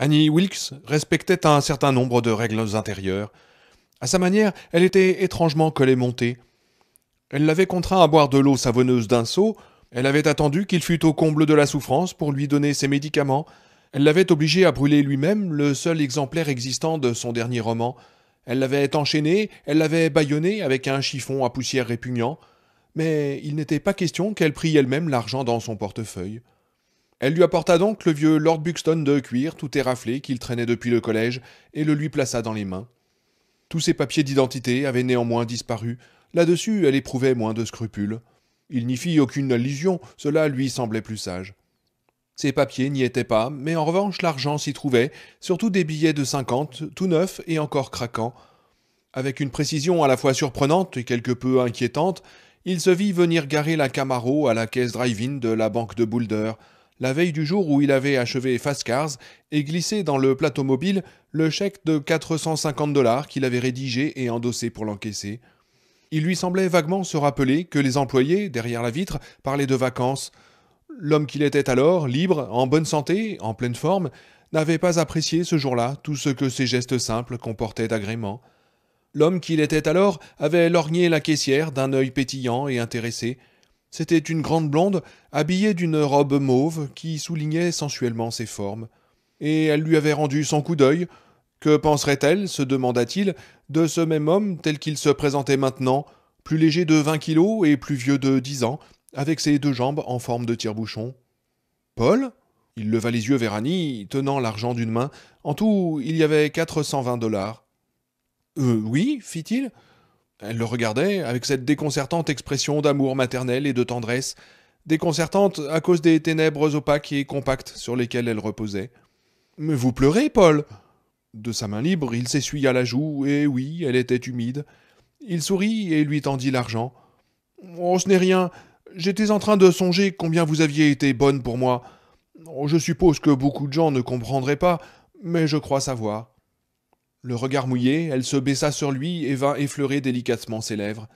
Annie Wilkes respectait un certain nombre de règles intérieures. À sa manière, elle était étrangement collée montée. Elle l'avait contraint à boire de l'eau savonneuse d'un seau, elle avait attendu qu'il fût au comble de la souffrance pour lui donner ses médicaments, elle l'avait obligé à brûler lui-même le seul exemplaire existant de son dernier roman, elle l'avait enchaîné, elle l'avait bâillonné avec un chiffon à poussière répugnant, mais il n'était pas question qu'elle prît elle-même l'argent dans son portefeuille. Elle lui apporta donc le vieux Lord Buxton de cuir, tout éraflé, qu'il traînait depuis le collège, et le lui plaça dans les mains. Tous ses papiers d'identité avaient néanmoins disparu. Là-dessus, elle éprouvait moins de scrupules. Il n'y fit aucune allusion, cela lui semblait plus sage. Ses papiers n'y étaient pas, mais en revanche l'argent s'y trouvait, surtout des billets de cinquante, tout neufs et encore craquants. Avec une précision à la fois surprenante et quelque peu inquiétante, il se vit venir garer la Camaro à la caisse drive-in de la banque de Boulder la veille du jour où il avait achevé Fast et glissé dans le plateau mobile le chèque de 450 dollars qu'il avait rédigé et endossé pour l'encaisser. Il lui semblait vaguement se rappeler que les employés, derrière la vitre, parlaient de vacances. L'homme qu'il était alors, libre, en bonne santé, en pleine forme, n'avait pas apprécié ce jour-là tout ce que ses gestes simples comportaient d'agrément. L'homme qu'il était alors avait lorgné la caissière d'un œil pétillant et intéressé, c'était une grande blonde, habillée d'une robe mauve qui soulignait sensuellement ses formes. Et elle lui avait rendu son coup d'œil. Que penserait-elle, se demanda-t-il, de ce même homme tel qu'il se présentait maintenant, plus léger de vingt kilos et plus vieux de dix ans, avec ses deux jambes en forme de tire-bouchon Paul Il leva les yeux vers Annie, tenant l'argent d'une main. En tout, il y avait quatre cent vingt dollars. Euh, oui, fit-il. Elle le regardait avec cette déconcertante expression d'amour maternel et de tendresse, déconcertante à cause des ténèbres opaques et compactes sur lesquelles elle reposait. Mais vous pleurez, Paul De sa main libre, il s'essuya la joue, et oui, elle était humide. Il sourit et lui tendit l'argent. Oh, ce n'est rien. J'étais en train de songer combien vous aviez été bonne pour moi. Oh, je suppose que beaucoup de gens ne comprendraient pas, mais je crois savoir. Le regard mouillé, elle se baissa sur lui et vint effleurer délicatement ses lèvres.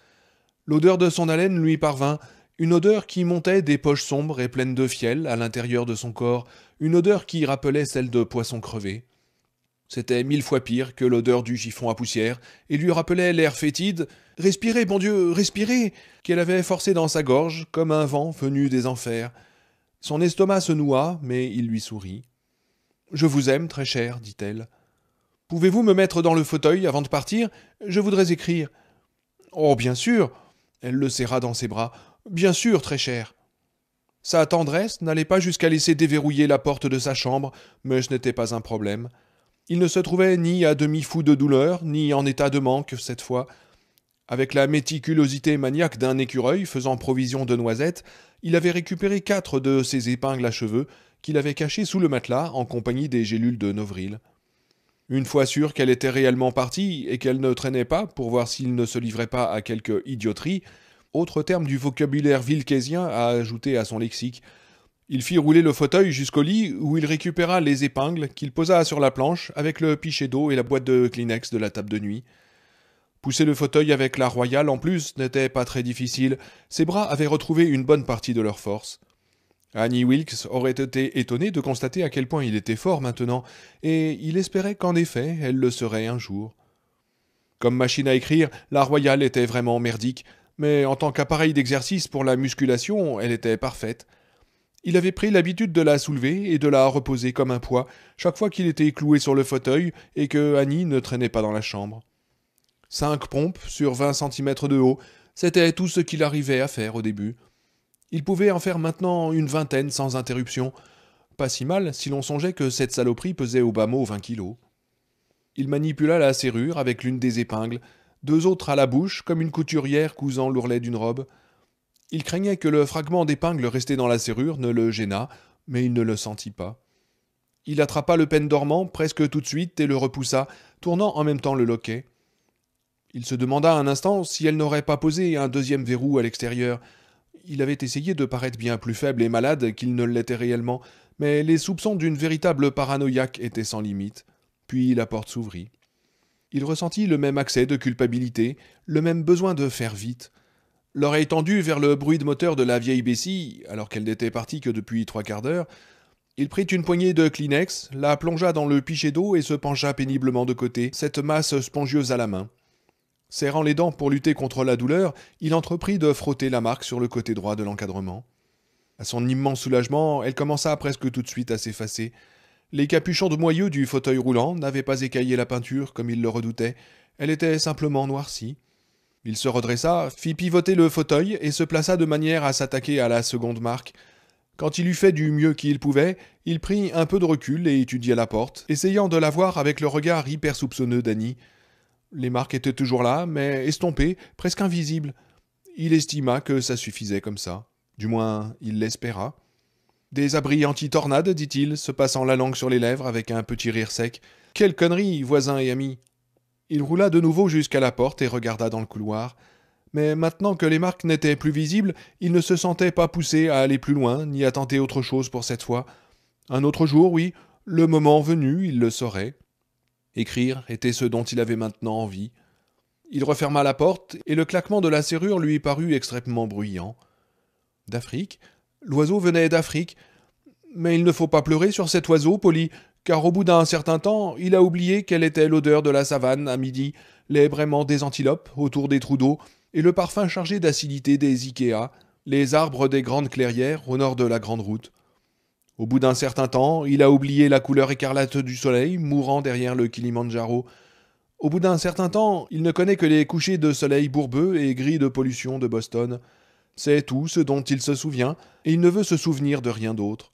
L'odeur de son haleine lui parvint, une odeur qui montait des poches sombres et pleines de fiel à l'intérieur de son corps, une odeur qui rappelait celle de poisson crevé. C'était mille fois pire que l'odeur du chiffon à poussière, et lui rappelait l'air fétide « Respirez, bon Dieu, respirez !» qu'elle avait forcé dans sa gorge, comme un vent venu des enfers. Son estomac se noua, mais il lui sourit. « Je vous aime, très cher, dit-elle. Pouvez-vous me mettre dans le fauteuil avant de partir Je voudrais écrire. Oh, bien sûr Elle le serra dans ses bras. Bien sûr, très cher. Sa tendresse n'allait pas jusqu'à laisser déverrouiller la porte de sa chambre, mais ce n'était pas un problème. Il ne se trouvait ni à demi fou de douleur, ni en état de manque cette fois. Avec la méticulosité maniaque d'un écureuil faisant provision de noisettes, il avait récupéré quatre de ses épingles à cheveux qu'il avait cachées sous le matelas en compagnie des gélules de Novril. Une fois sûr qu'elle était réellement partie et qu'elle ne traînait pas pour voir s'il ne se livrait pas à quelque idioterie, autre terme du vocabulaire vilkésien à ajouter à son lexique. Il fit rouler le fauteuil jusqu'au lit où il récupéra les épingles qu'il posa sur la planche avec le pichet d'eau et la boîte de Kleenex de la table de nuit. Pousser le fauteuil avec la royale en plus n'était pas très difficile, ses bras avaient retrouvé une bonne partie de leur force. Annie Wilkes aurait été étonnée de constater à quel point il était fort maintenant, et il espérait qu'en effet elle le serait un jour. Comme machine à écrire, la Royale était vraiment merdique, mais en tant qu'appareil d'exercice pour la musculation, elle était parfaite. Il avait pris l'habitude de la soulever et de la reposer comme un poids, chaque fois qu'il était cloué sur le fauteuil et que Annie ne traînait pas dans la chambre. Cinq pompes sur vingt centimètres de haut, c'était tout ce qu'il arrivait à faire au début. Il pouvait en faire maintenant une vingtaine sans interruption. Pas si mal si l'on songeait que cette saloperie pesait au bas mot vingt kilos. Il manipula la serrure avec l'une des épingles, deux autres à la bouche, comme une couturière cousant l'ourlet d'une robe. Il craignait que le fragment d'épingle resté dans la serrure ne le gênât, mais il ne le sentit pas. Il attrapa le peine dormant presque tout de suite et le repoussa, tournant en même temps le loquet. Il se demanda un instant si elle n'aurait pas posé un deuxième verrou à l'extérieur, il avait essayé de paraître bien plus faible et malade qu'il ne l'était réellement, mais les soupçons d'une véritable paranoïaque étaient sans limite. Puis la porte s'ouvrit. Il ressentit le même accès de culpabilité, le même besoin de faire vite. L'oreille tendue vers le bruit de moteur de la vieille Bessie, alors qu'elle n'était partie que depuis trois quarts d'heure, il prit une poignée de Kleenex, la plongea dans le pichet d'eau et se pencha péniblement de côté, cette masse spongieuse à la main. Serrant les dents pour lutter contre la douleur, il entreprit de frotter la marque sur le côté droit de l'encadrement. À son immense soulagement, elle commença presque tout de suite à s'effacer. Les capuchons de moyeu du fauteuil roulant n'avaient pas écaillé la peinture comme il le redoutait, elle était simplement noircie. Il se redressa, fit pivoter le fauteuil et se plaça de manière à s'attaquer à la seconde marque. Quand il eut fait du mieux qu'il pouvait, il prit un peu de recul et étudia la porte, essayant de la voir avec le regard hyper soupçonneux d'Annie. Les marques étaient toujours là, mais estompées, presque invisibles. Il estima que ça suffisait comme ça. Du moins, il l'espéra. Des abris anti-tornades, dit-il, se passant la langue sur les lèvres avec un petit rire sec. Quelle connerie, voisins et amis Il roula de nouveau jusqu'à la porte et regarda dans le couloir. Mais maintenant que les marques n'étaient plus visibles, il ne se sentait pas poussé à aller plus loin, ni à tenter autre chose pour cette fois. Un autre jour, oui, le moment venu, il le saurait. Écrire était ce dont il avait maintenant envie. Il referma la porte, et le claquement de la serrure lui parut extrêmement bruyant. D'Afrique L'oiseau venait d'Afrique. Mais il ne faut pas pleurer sur cet oiseau, Poli, car au bout d'un certain temps, il a oublié quelle était l'odeur de la savane à midi, les braiements des antilopes autour des trous d'eau, et le parfum chargé d'acidité des Ikea, les arbres des grandes clairières au nord de la grande route. Au bout d'un certain temps, il a oublié la couleur écarlate du soleil, mourant derrière le Kilimandjaro. Au bout d'un certain temps, il ne connaît que les couchers de soleil bourbeux et gris de pollution de Boston. C'est tout ce dont il se souvient, et il ne veut se souvenir de rien d'autre.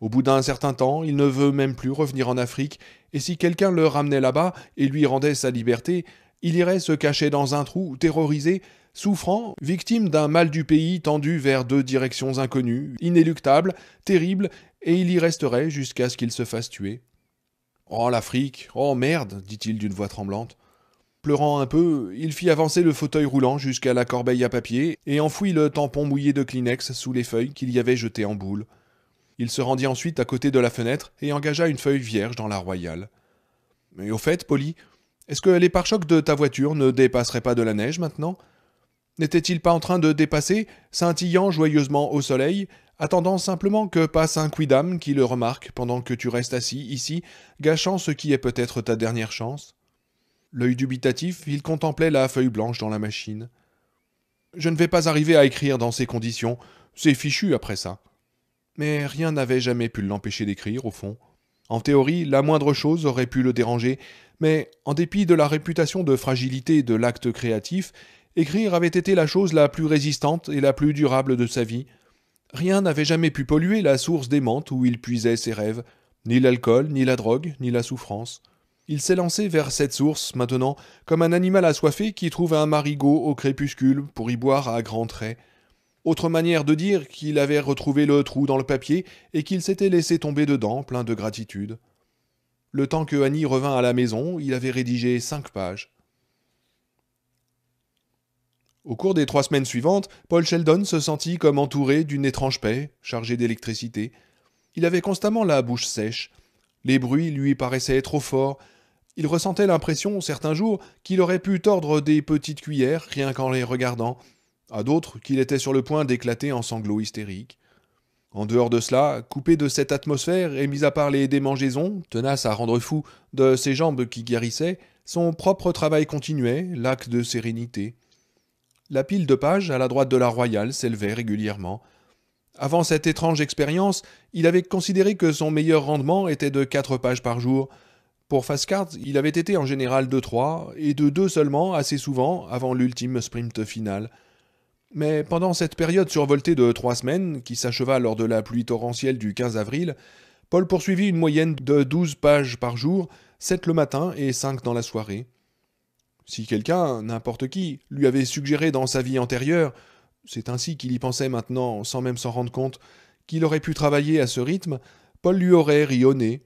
Au bout d'un certain temps, il ne veut même plus revenir en Afrique, et si quelqu'un le ramenait là-bas et lui rendait sa liberté, il irait se cacher dans un trou, terrorisé, souffrant, victime d'un mal du pays tendu vers deux directions inconnues, inéluctables, terribles, et il y resterait jusqu'à ce qu'il se fasse tuer. Oh l'Afrique, oh merde, dit-il d'une voix tremblante. Pleurant un peu, il fit avancer le fauteuil roulant jusqu'à la corbeille à papier et enfouit le tampon mouillé de Kleenex sous les feuilles qu'il y avait jetées en boule. Il se rendit ensuite à côté de la fenêtre et engagea une feuille vierge dans la royale. Mais au fait, Polly, est-ce que les pare-chocs de ta voiture ne dépasseraient pas de la neige maintenant N'était-il pas en train de dépasser, scintillant joyeusement au soleil, attendant simplement que passe un quidam qui le remarque pendant que tu restes assis ici, gâchant ce qui est peut-être ta dernière chance L'œil dubitatif, il contemplait la feuille blanche dans la machine. Je ne vais pas arriver à écrire dans ces conditions, c'est fichu après ça. Mais rien n'avait jamais pu l'empêcher d'écrire, au fond. En théorie, la moindre chose aurait pu le déranger, mais en dépit de la réputation de fragilité de l'acte créatif, Écrire avait été la chose la plus résistante et la plus durable de sa vie. Rien n'avait jamais pu polluer la source démente où il puisait ses rêves, ni l'alcool, ni la drogue, ni la souffrance. Il s'est lancé vers cette source, maintenant, comme un animal assoiffé qui trouve un marigot au crépuscule pour y boire à grands traits. Autre manière de dire qu'il avait retrouvé le trou dans le papier et qu'il s'était laissé tomber dedans, plein de gratitude. Le temps que Annie revint à la maison, il avait rédigé cinq pages. Au cours des trois semaines suivantes, Paul Sheldon se sentit comme entouré d'une étrange paix, chargée d'électricité. Il avait constamment la bouche sèche. Les bruits lui paraissaient trop forts. Il ressentait l'impression, certains jours, qu'il aurait pu tordre des petites cuillères rien qu'en les regardant. À d'autres, qu'il était sur le point d'éclater en sanglots hystériques. En dehors de cela, coupé de cette atmosphère et mis à part les démangeaisons, tenaces à rendre fou, de ses jambes qui guérissaient, son propre travail continuait, lac de sérénité. La pile de pages à la droite de la Royale s'élevait régulièrement. Avant cette étrange expérience, il avait considéré que son meilleur rendement était de quatre pages par jour. Pour Fastcard, il avait été en général de trois et de deux seulement assez souvent avant l'ultime sprint final. Mais pendant cette période survoltée de trois semaines, qui s'acheva lors de la pluie torrentielle du 15 avril, Paul poursuivit une moyenne de douze pages par jour, sept le matin et cinq dans la soirée. Si quelqu'un, n'importe qui, lui avait suggéré dans sa vie antérieure, c'est ainsi qu'il y pensait maintenant sans même s'en rendre compte, qu'il aurait pu travailler à ce rythme, Paul lui aurait rionné.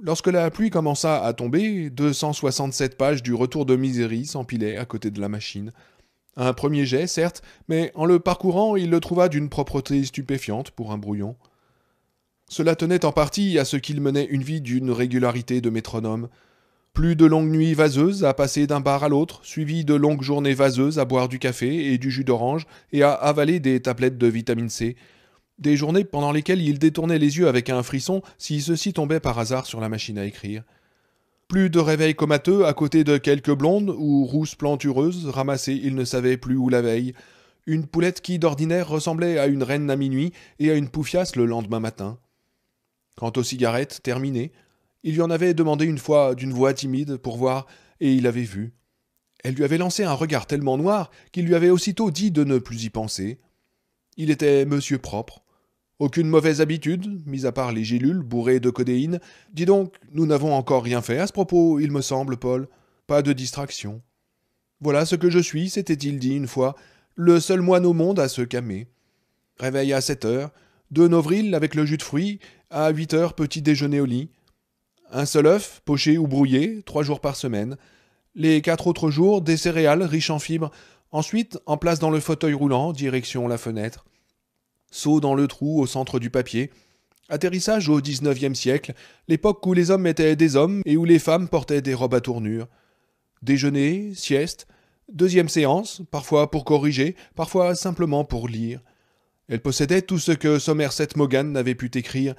Lorsque la pluie commença à tomber, 267 pages du Retour de Misérie s'empilaient à côté de la machine. Un premier jet, certes, mais en le parcourant, il le trouva d'une propreté stupéfiante pour un brouillon. Cela tenait en partie à ce qu'il menait une vie d'une régularité de métronome, plus de longues nuits vaseuses à passer d'un bar à l'autre, suivies de longues journées vaseuses à boire du café et du jus d'orange et à avaler des tablettes de vitamine C. Des journées pendant lesquelles il détournait les yeux avec un frisson si ceux-ci tombaient par hasard sur la machine à écrire. Plus de réveils comateux à côté de quelques blondes ou rousses plantureuses ramassées il ne savait plus où la veille. Une poulette qui d'ordinaire ressemblait à une reine à minuit et à une poufiasse le lendemain matin. Quant aux cigarettes, terminées, il lui en avait demandé une fois d'une voix timide pour voir, et il avait vu. Elle lui avait lancé un regard tellement noir qu'il lui avait aussitôt dit de ne plus y penser. Il était monsieur propre. Aucune mauvaise habitude, mis à part les gélules bourrées de codéine. Dis donc, nous n'avons encore rien fait à ce propos, il me semble, Paul. Pas de distraction. Voilà ce que je suis, s'était-il dit une fois, le seul moine au monde à se calmer. Réveil à sept heures, deux novril avec le jus de fruits, à huit heures petit déjeuner au lit, un seul œuf, poché ou brouillé, trois jours par semaine. Les quatre autres jours, des céréales riches en fibres. Ensuite, en place dans le fauteuil roulant, direction la fenêtre. Saut dans le trou au centre du papier. Atterrissage au XIXe siècle, l'époque où les hommes étaient des hommes et où les femmes portaient des robes à tournure. Déjeuner, sieste, deuxième séance, parfois pour corriger, parfois simplement pour lire. Elle possédait tout ce que Somerset Mogan n'avait pu écrire,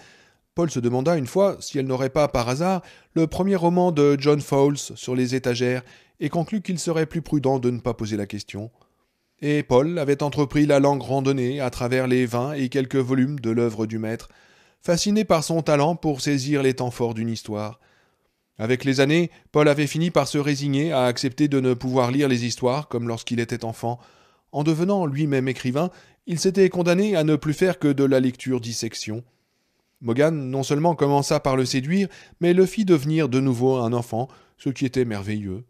Paul se demanda une fois si elle n'aurait pas, par hasard, le premier roman de John Fowles sur les étagères, et conclut qu'il serait plus prudent de ne pas poser la question. Et Paul avait entrepris la langue randonnée à travers les vingt et quelques volumes de l'œuvre du maître, fasciné par son talent pour saisir les temps forts d'une histoire. Avec les années, Paul avait fini par se résigner à accepter de ne pouvoir lire les histoires comme lorsqu'il était enfant. En devenant lui-même écrivain, il s'était condamné à ne plus faire que de la lecture dissection. Morgan non seulement commença par le séduire, mais le fit devenir de nouveau un enfant, ce qui était merveilleux.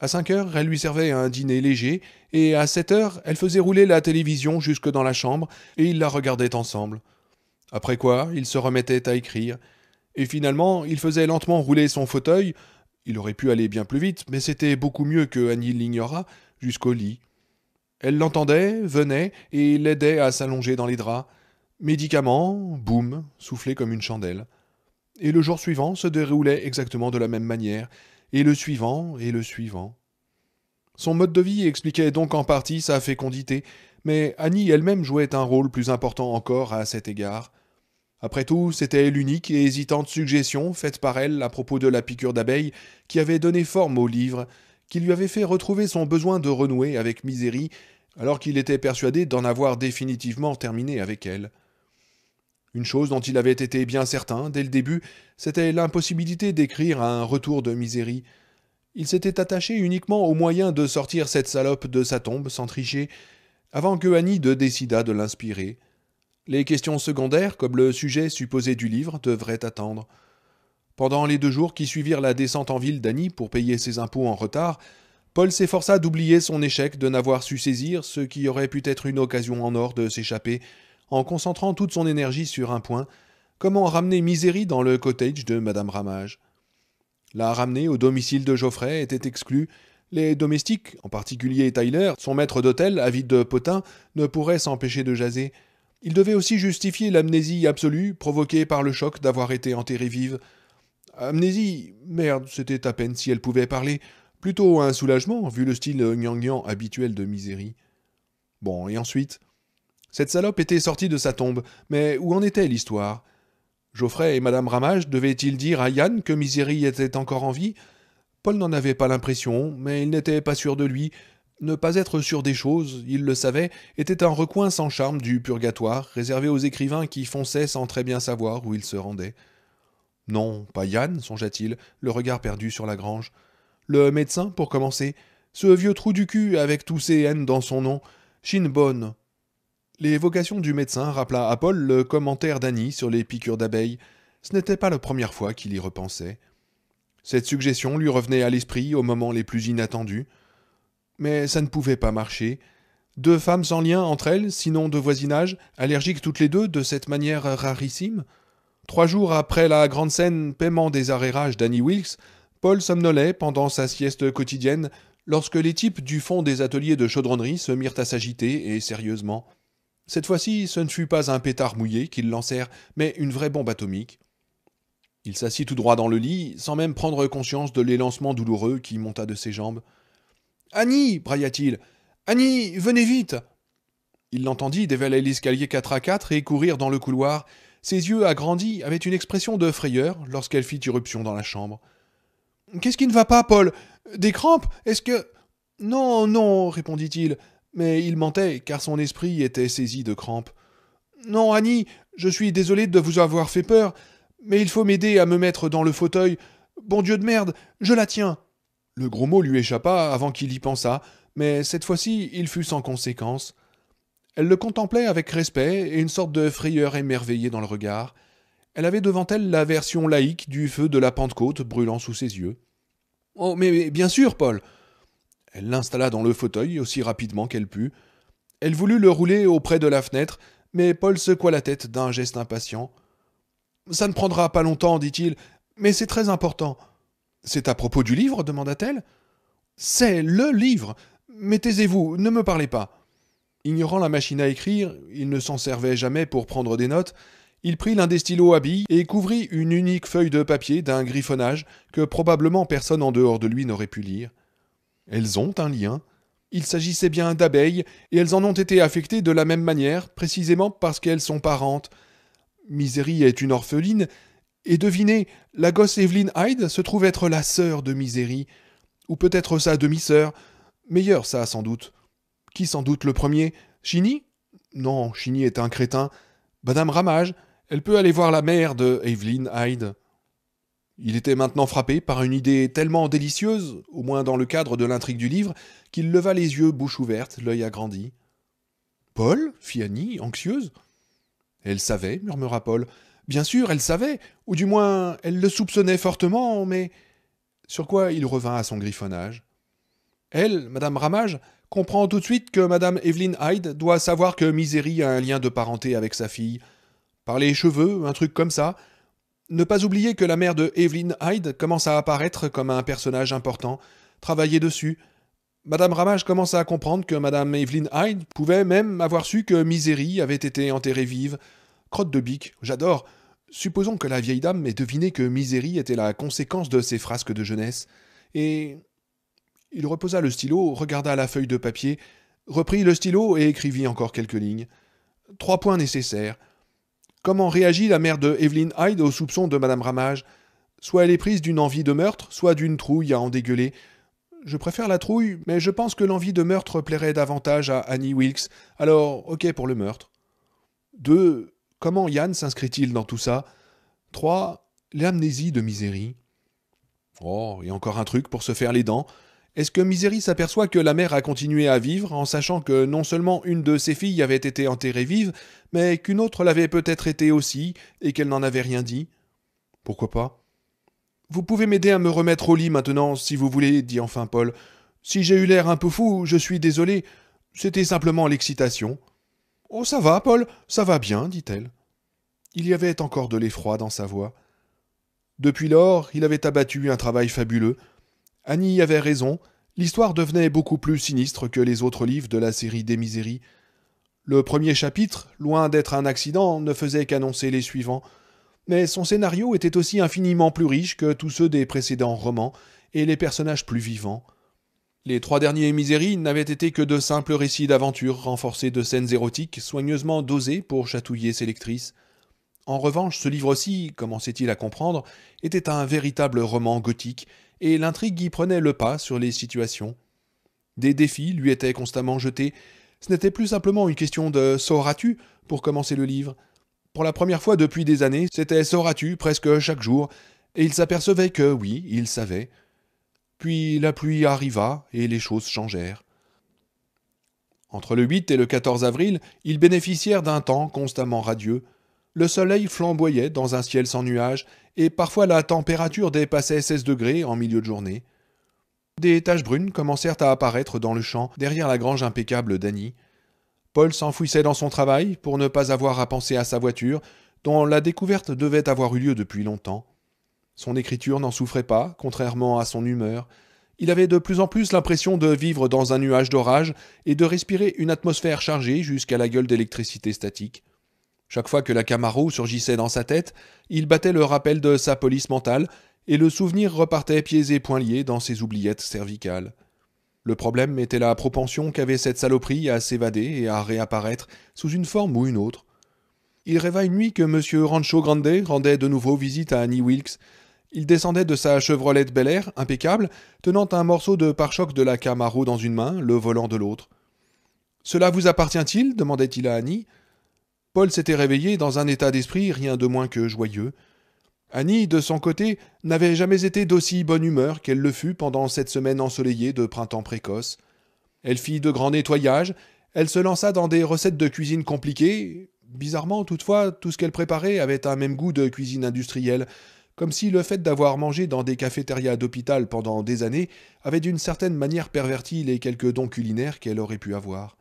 À cinq heures, elle lui servait un dîner léger, et à sept heures, elle faisait rouler la télévision jusque dans la chambre, et ils la regardaient ensemble. Après quoi, ils se remettaient à écrire. Et finalement, il faisait lentement rouler son fauteuil, il aurait pu aller bien plus vite, mais c'était beaucoup mieux que Annie l'ignora, jusqu'au lit. Elle l'entendait, venait, et l'aidait à s'allonger dans les draps. Médicaments, boum, soufflé comme une chandelle. Et le jour suivant se déroulait exactement de la même manière, et le suivant, et le suivant. Son mode de vie expliquait donc en partie sa fécondité, mais Annie elle-même jouait un rôle plus important encore à cet égard. Après tout, c'était l'unique et hésitante suggestion faite par elle à propos de la piqûre d'abeille qui avait donné forme au livre, qui lui avait fait retrouver son besoin de renouer avec Misérie, alors qu'il était persuadé d'en avoir définitivement terminé avec elle. Une chose dont il avait été bien certain dès le début, c'était l'impossibilité d'écrire un retour de misérie. Il s'était attaché uniquement au moyen de sortir cette salope de sa tombe sans tricher, avant que Annie de décida de l'inspirer. Les questions secondaires, comme le sujet supposé du livre, devraient attendre. Pendant les deux jours qui suivirent la descente en ville d'Annie pour payer ses impôts en retard, Paul s'efforça d'oublier son échec de n'avoir su saisir ce qui aurait pu être une occasion en or de s'échapper, en concentrant toute son énergie sur un point, comment ramener Misérie dans le cottage de Madame Ramage. La ramener au domicile de Geoffrey était exclue. Les domestiques, en particulier Tyler, son maître d'hôtel, avide de potin, ne pourraient s'empêcher de jaser. Il devait aussi justifier l'amnésie absolue provoquée par le choc d'avoir été enterrée vive. Amnésie, merde, c'était à peine si elle pouvait parler. Plutôt un soulagement, vu le style gnangnan habituel de Misérie. Bon, et ensuite cette salope était sortie de sa tombe, mais où en était l'histoire Geoffrey et Madame Ramage devaient-ils dire à Yann que Misery était encore en vie Paul n'en avait pas l'impression, mais il n'était pas sûr de lui. Ne pas être sûr des choses, il le savait, était un recoin sans charme du purgatoire, réservé aux écrivains qui fonçaient sans très bien savoir où ils se rendaient. Non, pas Yann, songea-t-il, le regard perdu sur la grange. Le médecin, pour commencer. Ce vieux trou du cul avec tous ses haines dans son nom. Shinbone, les vocations du médecin rappela à Paul le commentaire d'Annie sur les piqûres d'abeilles. Ce n'était pas la première fois qu'il y repensait. Cette suggestion lui revenait à l'esprit aux moments les plus inattendus. Mais ça ne pouvait pas marcher. Deux femmes sans lien entre elles, sinon de voisinage, allergiques toutes les deux de cette manière rarissime. Trois jours après la grande scène paiement des arrérages d'Annie Wilkes, Paul somnolait pendant sa sieste quotidienne lorsque les types du fond des ateliers de chaudronnerie se mirent à s'agiter et sérieusement. Cette fois-ci, ce ne fut pas un pétard mouillé qu'ils lancèrent, mais une vraie bombe atomique. Il s'assit tout droit dans le lit, sans même prendre conscience de l'élancement douloureux qui monta de ses jambes. Annie brailla-t-il. Annie, venez vite Il l'entendit dévaler l'escalier quatre à quatre et courir dans le couloir. Ses yeux agrandis avaient une expression de frayeur lorsqu'elle fit irruption dans la chambre. Qu'est-ce qui ne va pas, Paul Des crampes Est-ce que. Non, non, répondit-il. Mais il mentait, car son esprit était saisi de crampes. Non, Annie, je suis désolé de vous avoir fait peur, mais il faut m'aider à me mettre dans le fauteuil. Bon Dieu de merde, je la tiens. Le gros mot lui échappa avant qu'il y pensât, mais cette fois-ci il fut sans conséquence. Elle le contemplait avec respect et une sorte de frayeur émerveillée dans le regard. Elle avait devant elle la version laïque du feu de la Pentecôte brûlant sous ses yeux. Oh, mais bien sûr, Paul, elle l'installa dans le fauteuil aussi rapidement qu'elle put. Elle voulut le rouler auprès de la fenêtre, mais Paul secoua la tête d'un geste impatient. Ça ne prendra pas longtemps, dit-il, mais c'est très important. C'est à propos du livre demanda-t-elle. C'est le livre. Mais taisez-vous, ne me parlez pas. Ignorant la machine à écrire, il ne s'en servait jamais pour prendre des notes, il prit l'un des stylos à billes et couvrit une unique feuille de papier d'un griffonnage que probablement personne en dehors de lui n'aurait pu lire. Elles ont un lien. Il s'agissait bien d'abeilles, et elles en ont été affectées de la même manière, précisément parce qu'elles sont parentes. Misérie est une orpheline, et devinez, la gosse Evelyn Hyde se trouve être la sœur de Misérie. ou peut-être sa demi-sœur, meilleure ça sans doute. Qui sans doute le premier Chini Non, Chini est un crétin. Madame Ramage, elle peut aller voir la mère de Evelyn Hyde. Il était maintenant frappé par une idée tellement délicieuse, au moins dans le cadre de l'intrigue du livre, qu'il leva les yeux bouche ouverte, l'œil agrandi. Paul fit Annie, anxieuse. Elle savait, murmura Paul. Bien sûr, elle savait, ou du moins elle le soupçonnait fortement, mais. Sur quoi il revint à son griffonnage. Elle, Madame Ramage, comprend tout de suite que Madame Evelyn Hyde doit savoir que Misery a un lien de parenté avec sa fille. Par les cheveux, un truc comme ça, ne pas oublier que la mère de Evelyn Hyde commence à apparaître comme un personnage important. Travailler dessus. Madame Ramage commence à comprendre que Madame Evelyn Hyde pouvait même avoir su que Misery avait été enterrée vive. Crotte de bique, j'adore. Supposons que la vieille dame ait deviné que Misery était la conséquence de ses frasques de jeunesse. Et. Il reposa le stylo, regarda la feuille de papier, reprit le stylo et écrivit encore quelques lignes. Trois points nécessaires. Comment réagit la mère de Evelyn Hyde aux soupçons de Madame Ramage Soit elle est prise d'une envie de meurtre, soit d'une trouille à en dégueuler. Je préfère la trouille, mais je pense que l'envie de meurtre plairait davantage à Annie Wilkes, alors ok pour le meurtre. 2. Comment Yann s'inscrit-il dans tout ça 3. L'amnésie de misérie. Oh, et encore un truc pour se faire les dents. Est-ce que Misery s'aperçoit que la mère a continué à vivre en sachant que non seulement une de ses filles avait été enterrée vive, mais qu'une autre l'avait peut-être été aussi, et qu'elle n'en avait rien dit Pourquoi pas Vous pouvez m'aider à me remettre au lit maintenant, si vous voulez, dit enfin Paul. Si j'ai eu l'air un peu fou, je suis désolé. C'était simplement l'excitation. Oh, ça va, Paul, ça va bien, dit-elle. Il y avait encore de l'effroi dans sa voix. Depuis lors, il avait abattu un travail fabuleux. Annie avait raison, l'histoire devenait beaucoup plus sinistre que les autres livres de la série des Miséries. Le premier chapitre, loin d'être un accident, ne faisait qu'annoncer les suivants, mais son scénario était aussi infiniment plus riche que tous ceux des précédents romans, et les personnages plus vivants. Les trois derniers Miséries n'avaient été que de simples récits d'aventures renforcés de scènes érotiques soigneusement dosées pour chatouiller ses lectrices. En revanche, ce livre-ci, commençait-il à comprendre, était un véritable roman gothique et l'intrigue y prenait le pas sur les situations. Des défis lui étaient constamment jetés. Ce n'était plus simplement une question de sauras-tu pour commencer le livre. Pour la première fois depuis des années, c'était sauras-tu presque chaque jour, et il s'apercevait que oui, il savait. Puis la pluie arriva et les choses changèrent. Entre le 8 et le 14 avril, ils bénéficièrent d'un temps constamment radieux. Le soleil flamboyait dans un ciel sans nuages et parfois la température dépassait 16 degrés en milieu de journée. Des taches brunes commencèrent à apparaître dans le champ, derrière la grange impeccable d'Annie. Paul s'enfouissait dans son travail pour ne pas avoir à penser à sa voiture, dont la découverte devait avoir eu lieu depuis longtemps. Son écriture n'en souffrait pas, contrairement à son humeur. Il avait de plus en plus l'impression de vivre dans un nuage d'orage et de respirer une atmosphère chargée jusqu'à la gueule d'électricité statique. Chaque fois que la Camaro surgissait dans sa tête, il battait le rappel de sa police mentale, et le souvenir repartait pieds et poings liés dans ses oubliettes cervicales. Le problème était la propension qu'avait cette saloperie à s'évader et à réapparaître sous une forme ou une autre. Il rêva une nuit que M. Rancho Grande rendait de nouveau visite à Annie Wilkes. Il descendait de sa Chevrolet Bel Air, impeccable, tenant un morceau de pare-choc de la Camaro dans une main, le volant de l'autre. Cela vous appartient-il demandait-il à Annie. Paul s'était réveillé dans un état d'esprit rien de moins que joyeux. Annie, de son côté, n'avait jamais été d'aussi bonne humeur qu'elle le fut pendant cette semaine ensoleillée de printemps précoce. Elle fit de grands nettoyages, elle se lança dans des recettes de cuisine compliquées. Bizarrement, toutefois, tout ce qu'elle préparait avait un même goût de cuisine industrielle, comme si le fait d'avoir mangé dans des cafétérias d'hôpital pendant des années avait d'une certaine manière perverti les quelques dons culinaires qu'elle aurait pu avoir.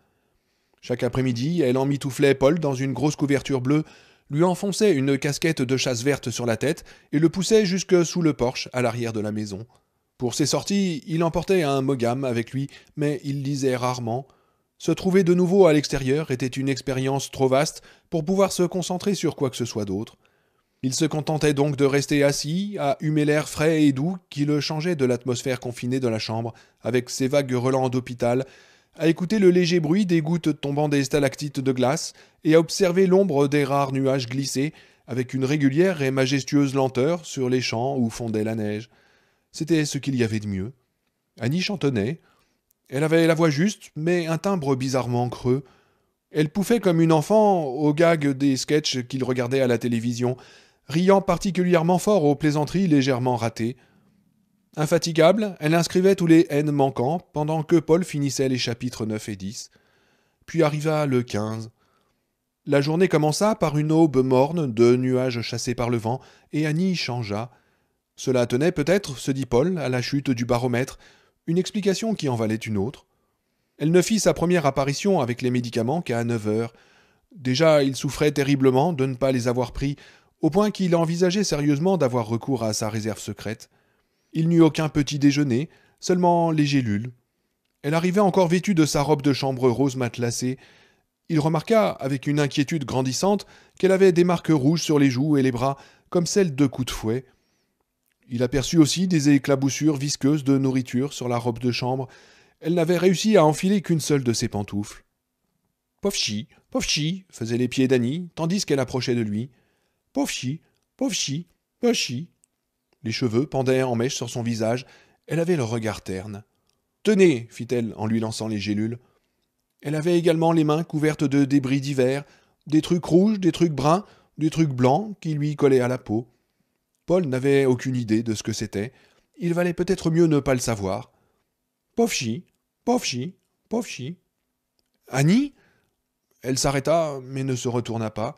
Chaque après-midi, elle en emmitouflait Paul dans une grosse couverture bleue, lui enfonçait une casquette de chasse verte sur la tête et le poussait jusque sous le porche à l'arrière de la maison. Pour ses sorties, il emportait un mogam avec lui, mais il lisait rarement. Se trouver de nouveau à l'extérieur était une expérience trop vaste pour pouvoir se concentrer sur quoi que ce soit d'autre. Il se contentait donc de rester assis, à humer l'air frais et doux qui le changeait de l'atmosphère confinée de la chambre, avec ses vagues relents d'hôpital, à écouter le léger bruit des gouttes tombant des stalactites de glace et à observer l'ombre des rares nuages glisser avec une régulière et majestueuse lenteur sur les champs où fondait la neige. C'était ce qu'il y avait de mieux. Annie chantonnait. Elle avait la voix juste, mais un timbre bizarrement creux. Elle pouffait comme une enfant aux gags des sketchs qu'il regardait à la télévision, riant particulièrement fort aux plaisanteries légèrement ratées. Infatigable, elle inscrivait tous les N manquants pendant que Paul finissait les chapitres 9 et 10. Puis arriva le 15. La journée commença par une aube morne, de nuages chassés par le vent, et Annie changea. Cela tenait peut-être, se dit Paul, à la chute du baromètre, une explication qui en valait une autre. Elle ne fit sa première apparition avec les médicaments qu'à neuf heures. Déjà, il souffrait terriblement de ne pas les avoir pris, au point qu'il envisageait sérieusement d'avoir recours à sa réserve secrète. Il n'eut aucun petit déjeuner, seulement les gélules. Elle arrivait encore vêtue de sa robe de chambre rose matelassée. Il remarqua, avec une inquiétude grandissante, qu'elle avait des marques rouges sur les joues et les bras, comme celles de coups de fouet. Il aperçut aussi des éclaboussures visqueuses de nourriture sur la robe de chambre. Elle n'avait réussi à enfiler qu'une seule de ses pantoufles. Pofchi, Pofchi, faisait les pieds d'Annie, tandis qu'elle approchait de lui. Pofchi, Pofchi, Pofchi. Les cheveux pendaient en mèche sur son visage, elle avait le regard terne. Tenez, fit-elle en lui lançant les gélules. Elle avait également les mains couvertes de débris divers, des trucs rouges, des trucs bruns, des trucs blancs qui lui collaient à la peau. Paul n'avait aucune idée de ce que c'était. Il valait peut-être mieux ne pas le savoir. Pofchi, Pofchi, Pofchi. Annie Elle s'arrêta, mais ne se retourna pas.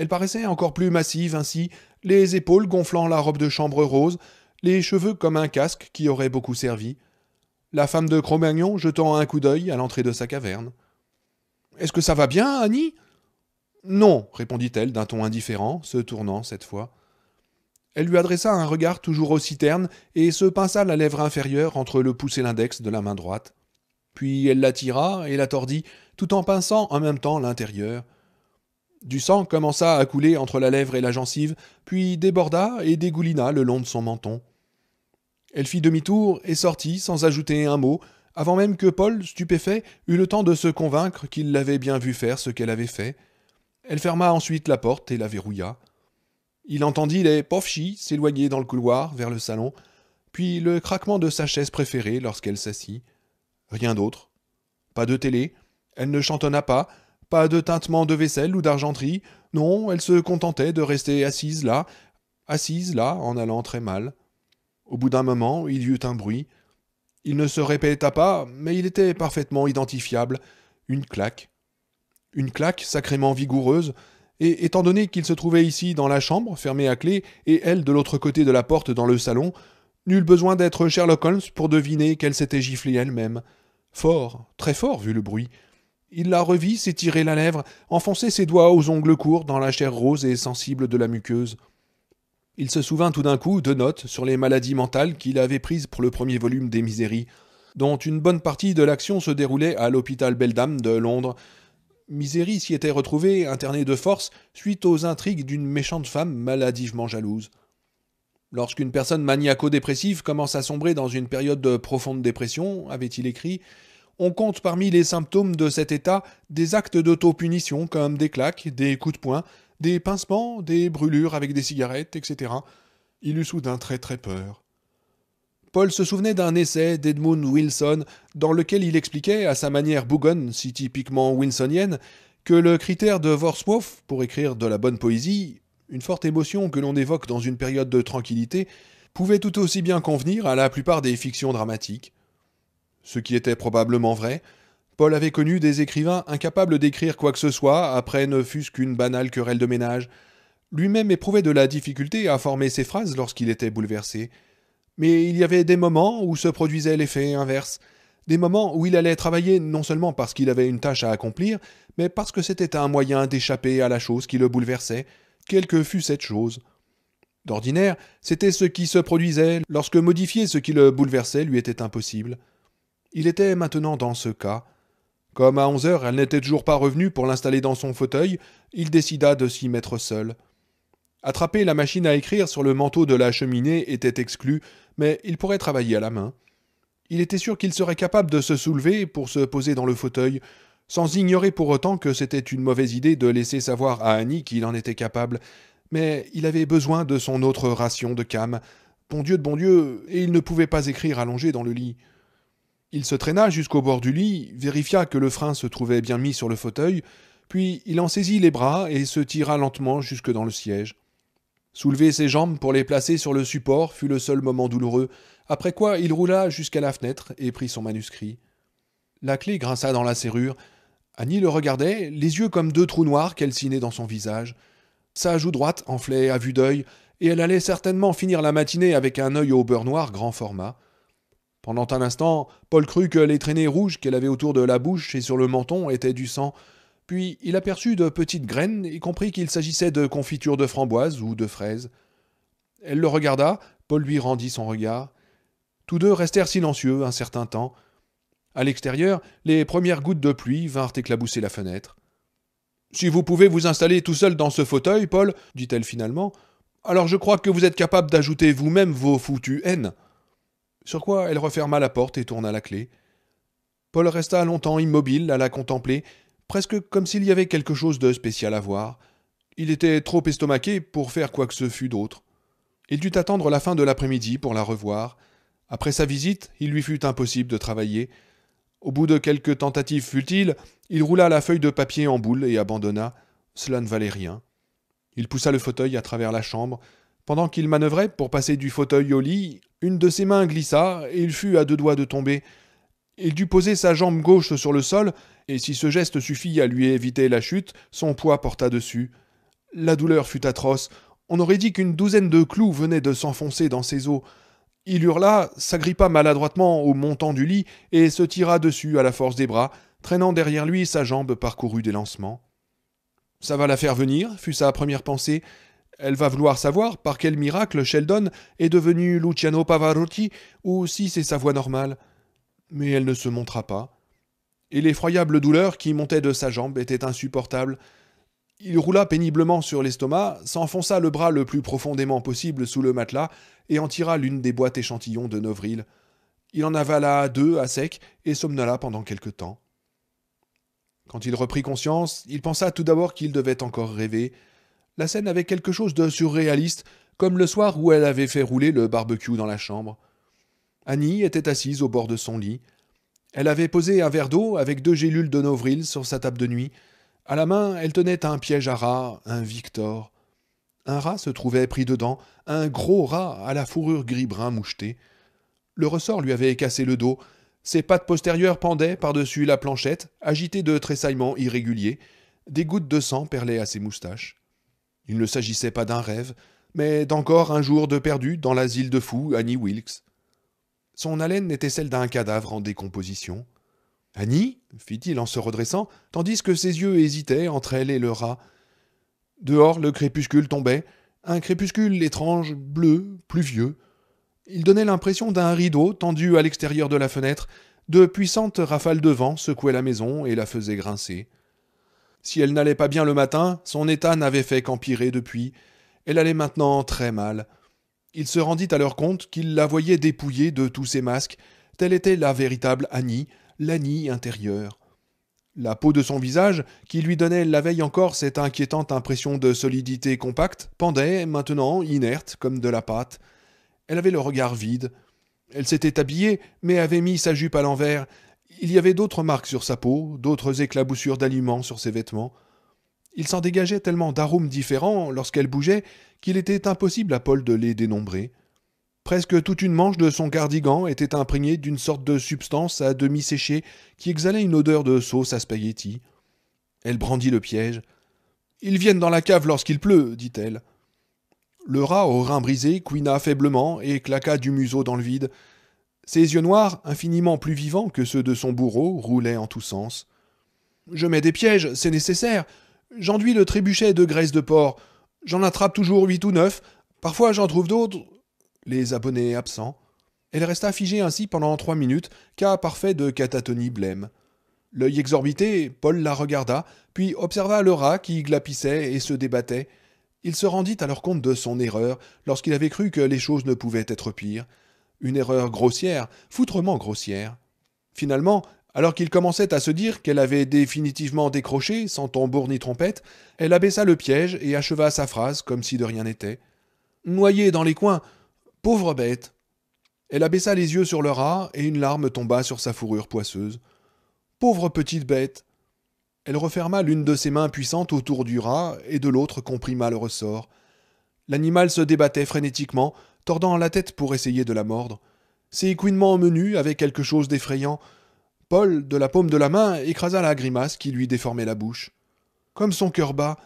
Elle paraissait encore plus massive ainsi, les épaules gonflant la robe de chambre rose, les cheveux comme un casque qui aurait beaucoup servi. La femme de Cromagnon jetant un coup d'œil à l'entrée de sa caverne. Est-ce que ça va bien, Annie Non, répondit-elle d'un ton indifférent, se tournant cette fois. Elle lui adressa un regard toujours aussi terne et se pinça la lèvre inférieure entre le pouce et l'index de la main droite. Puis elle l'attira et la tordit, tout en pinçant en même temps l'intérieur. Du sang commença à couler entre la lèvre et la gencive, puis déborda et dégoulina le long de son menton. Elle fit demi-tour et sortit sans ajouter un mot, avant même que Paul, stupéfait, eût le temps de se convaincre qu'il l'avait bien vu faire ce qu'elle avait fait. Elle ferma ensuite la porte et la verrouilla. Il entendit les pofchis s'éloigner dans le couloir vers le salon, puis le craquement de sa chaise préférée lorsqu'elle s'assit. Rien d'autre. Pas de télé, elle ne chantonna pas, pas de tintement de vaisselle ou d'argenterie. Non, elle se contentait de rester assise là, assise là, en allant très mal. Au bout d'un moment, il y eut un bruit. Il ne se répéta pas, mais il était parfaitement identifiable. Une claque. Une claque sacrément vigoureuse, et étant donné qu'il se trouvait ici dans la chambre, fermée à clé, et elle de l'autre côté de la porte dans le salon, nul besoin d'être Sherlock Holmes pour deviner qu'elle s'était giflée elle-même. Fort, très fort vu le bruit, il la revit s'étirer la lèvre, enfoncer ses doigts aux ongles courts dans la chair rose et sensible de la muqueuse. Il se souvint tout d'un coup de notes sur les maladies mentales qu'il avait prises pour le premier volume des Miséries, dont une bonne partie de l'action se déroulait à l'hôpital Beldam de Londres. Misérie s'y était retrouvée, internée de force, suite aux intrigues d'une méchante femme maladivement jalouse. Lorsqu'une personne maniaco-dépressive commence à sombrer dans une période de profonde dépression, avait-il écrit, on compte parmi les symptômes de cet état des actes d'autopunition comme des claques, des coups de poing, des pincements, des brûlures avec des cigarettes, etc. Il eut soudain très très peur. Paul se souvenait d'un essai d'Edmund Wilson dans lequel il expliquait, à sa manière bougonne, si typiquement wilsonienne, que le critère de Wordsworth pour écrire de la bonne poésie, une forte émotion que l'on évoque dans une période de tranquillité, pouvait tout aussi bien convenir à la plupart des fictions dramatiques ce qui était probablement vrai, Paul avait connu des écrivains incapables d'écrire quoi que ce soit après ne fût-ce qu'une banale querelle de ménage. Lui-même éprouvait de la difficulté à former ses phrases lorsqu'il était bouleversé. Mais il y avait des moments où se produisait l'effet inverse, des moments où il allait travailler non seulement parce qu'il avait une tâche à accomplir, mais parce que c'était un moyen d'échapper à la chose qui le bouleversait, quelle que fût cette chose. D'ordinaire, c'était ce qui se produisait lorsque modifier ce qui le bouleversait lui était impossible. Il était maintenant dans ce cas. Comme à onze heures elle n'était toujours pas revenue pour l'installer dans son fauteuil, il décida de s'y mettre seul. Attraper la machine à écrire sur le manteau de la cheminée était exclu, mais il pourrait travailler à la main. Il était sûr qu'il serait capable de se soulever pour se poser dans le fauteuil, sans ignorer pour autant que c'était une mauvaise idée de laisser savoir à Annie qu'il en était capable, mais il avait besoin de son autre ration de cam. Bon Dieu de bon Dieu, et il ne pouvait pas écrire allongé dans le lit. Il se traîna jusqu'au bord du lit, vérifia que le frein se trouvait bien mis sur le fauteuil, puis il en saisit les bras et se tira lentement jusque dans le siège. Soulever ses jambes pour les placer sur le support fut le seul moment douloureux, après quoi il roula jusqu'à la fenêtre et prit son manuscrit. La clé grinça dans la serrure. Annie le regardait, les yeux comme deux trous noirs calcinés dans son visage. Sa joue droite enflait à vue d'œil, et elle allait certainement finir la matinée avec un œil au beurre noir grand format. Pendant un instant, Paul crut que les traînées rouges qu'elle avait autour de la bouche et sur le menton étaient du sang, puis il aperçut de petites graines et comprit qu'il s'agissait de confitures de framboises ou de fraises. Elle le regarda, Paul lui rendit son regard. Tous deux restèrent silencieux un certain temps. À l'extérieur, les premières gouttes de pluie vinrent éclabousser la fenêtre. Si vous pouvez vous installer tout seul dans ce fauteuil, Paul, dit-elle finalement, alors je crois que vous êtes capable d'ajouter vous-même vos foutues haines. Sur quoi elle referma la porte et tourna la clé. Paul resta longtemps immobile à la contempler, presque comme s'il y avait quelque chose de spécial à voir. Il était trop estomaqué pour faire quoi que ce fût d'autre. Il dut attendre la fin de l'après-midi pour la revoir. Après sa visite, il lui fut impossible de travailler. Au bout de quelques tentatives futiles, il roula la feuille de papier en boule et abandonna. Cela ne valait rien. Il poussa le fauteuil à travers la chambre. Pendant qu'il manœuvrait pour passer du fauteuil au lit, une de ses mains glissa, et il fut à deux doigts de tomber. Il dut poser sa jambe gauche sur le sol, et si ce geste suffit à lui éviter la chute, son poids porta dessus. La douleur fut atroce. On aurait dit qu'une douzaine de clous venaient de s'enfoncer dans ses os. Il hurla, s'agrippa maladroitement au montant du lit et se tira dessus à la force des bras, traînant derrière lui sa jambe parcourue des lancements. « Ça va la faire venir, fut sa première pensée, elle va vouloir savoir par quel miracle Sheldon est devenu Luciano Pavarotti ou si c'est sa voix normale. Mais elle ne se montra pas. Et l'effroyable douleur qui montait de sa jambe était insupportable. Il roula péniblement sur l'estomac, s'enfonça le bras le plus profondément possible sous le matelas et en tira l'une des boîtes échantillons de Novril. Il en avala deux à sec et somnola pendant quelque temps. Quand il reprit conscience, il pensa tout d'abord qu'il devait encore rêver, la scène avait quelque chose de surréaliste, comme le soir où elle avait fait rouler le barbecue dans la chambre. Annie était assise au bord de son lit. Elle avait posé un verre d'eau avec deux gélules de Novril sur sa table de nuit. À la main, elle tenait un piège à rat, un Victor. Un rat se trouvait pris dedans, un gros rat à la fourrure gris-brun moucheté. Le ressort lui avait cassé le dos, ses pattes postérieures pendaient par-dessus la planchette, agitées de tressaillements irréguliers, des gouttes de sang perlaient à ses moustaches. Il ne s'agissait pas d'un rêve, mais d'encore un jour de perdu dans l'asile de fous Annie Wilkes. Son haleine était celle d'un cadavre en décomposition. Annie fit-il en se redressant, tandis que ses yeux hésitaient entre elle et le rat. Dehors, le crépuscule tombait, un crépuscule étrange, bleu, pluvieux. Il donnait l'impression d'un rideau tendu à l'extérieur de la fenêtre. De puissantes rafales de vent secouaient la maison et la faisaient grincer. Si elle n'allait pas bien le matin, son état n'avait fait qu'empirer depuis. Elle allait maintenant très mal. Il se rendit à leur compte qu'il la voyait dépouillée de tous ses masques. Telle était la véritable Annie, l'Annie intérieure. La peau de son visage, qui lui donnait la veille encore cette inquiétante impression de solidité compacte, pendait, maintenant inerte comme de la pâte. Elle avait le regard vide. Elle s'était habillée, mais avait mis sa jupe à l'envers. Il y avait d'autres marques sur sa peau, d'autres éclaboussures d'aliments sur ses vêtements. Il s'en dégageait tellement d'arômes différents lorsqu'elle bougeait qu'il était impossible à Paul de les dénombrer. Presque toute une manche de son cardigan était imprégnée d'une sorte de substance à demi séchée qui exhalait une odeur de sauce à spaghetti. Elle brandit le piège. Ils viennent dans la cave lorsqu'il pleut, dit-elle. Le rat aux reins brisés couina faiblement et claqua du museau dans le vide, ses yeux noirs, infiniment plus vivants que ceux de son bourreau, roulaient en tous sens. Je mets des pièges, c'est nécessaire. J'enduis le trébuchet de graisse de porc. J'en attrape toujours huit ou neuf. Parfois j'en trouve d'autres. Les abonnés absents. Elle resta figée ainsi pendant trois minutes, cas parfait de catatonie blême. L'œil exorbité, Paul la regarda, puis observa le rat qui glapissait et se débattait. Il se rendit alors compte de son erreur lorsqu'il avait cru que les choses ne pouvaient être pires. Une erreur grossière, foutrement grossière. Finalement, alors qu'il commençait à se dire qu'elle avait définitivement décroché, sans tambour ni trompette, elle abaissa le piège et acheva sa phrase comme si de rien n'était. Noyée dans les coins, pauvre bête. Elle abaissa les yeux sur le rat et une larme tomba sur sa fourrure poisseuse. Pauvre petite bête. Elle referma l'une de ses mains puissantes autour du rat et de l'autre comprima le ressort. L'animal se débattait frénétiquement, tordant la tête pour essayer de la mordre. Ses couinements menus avaient quelque chose d'effrayant. Paul, de la paume de la main, écrasa la grimace qui lui déformait la bouche. Comme son cœur bat,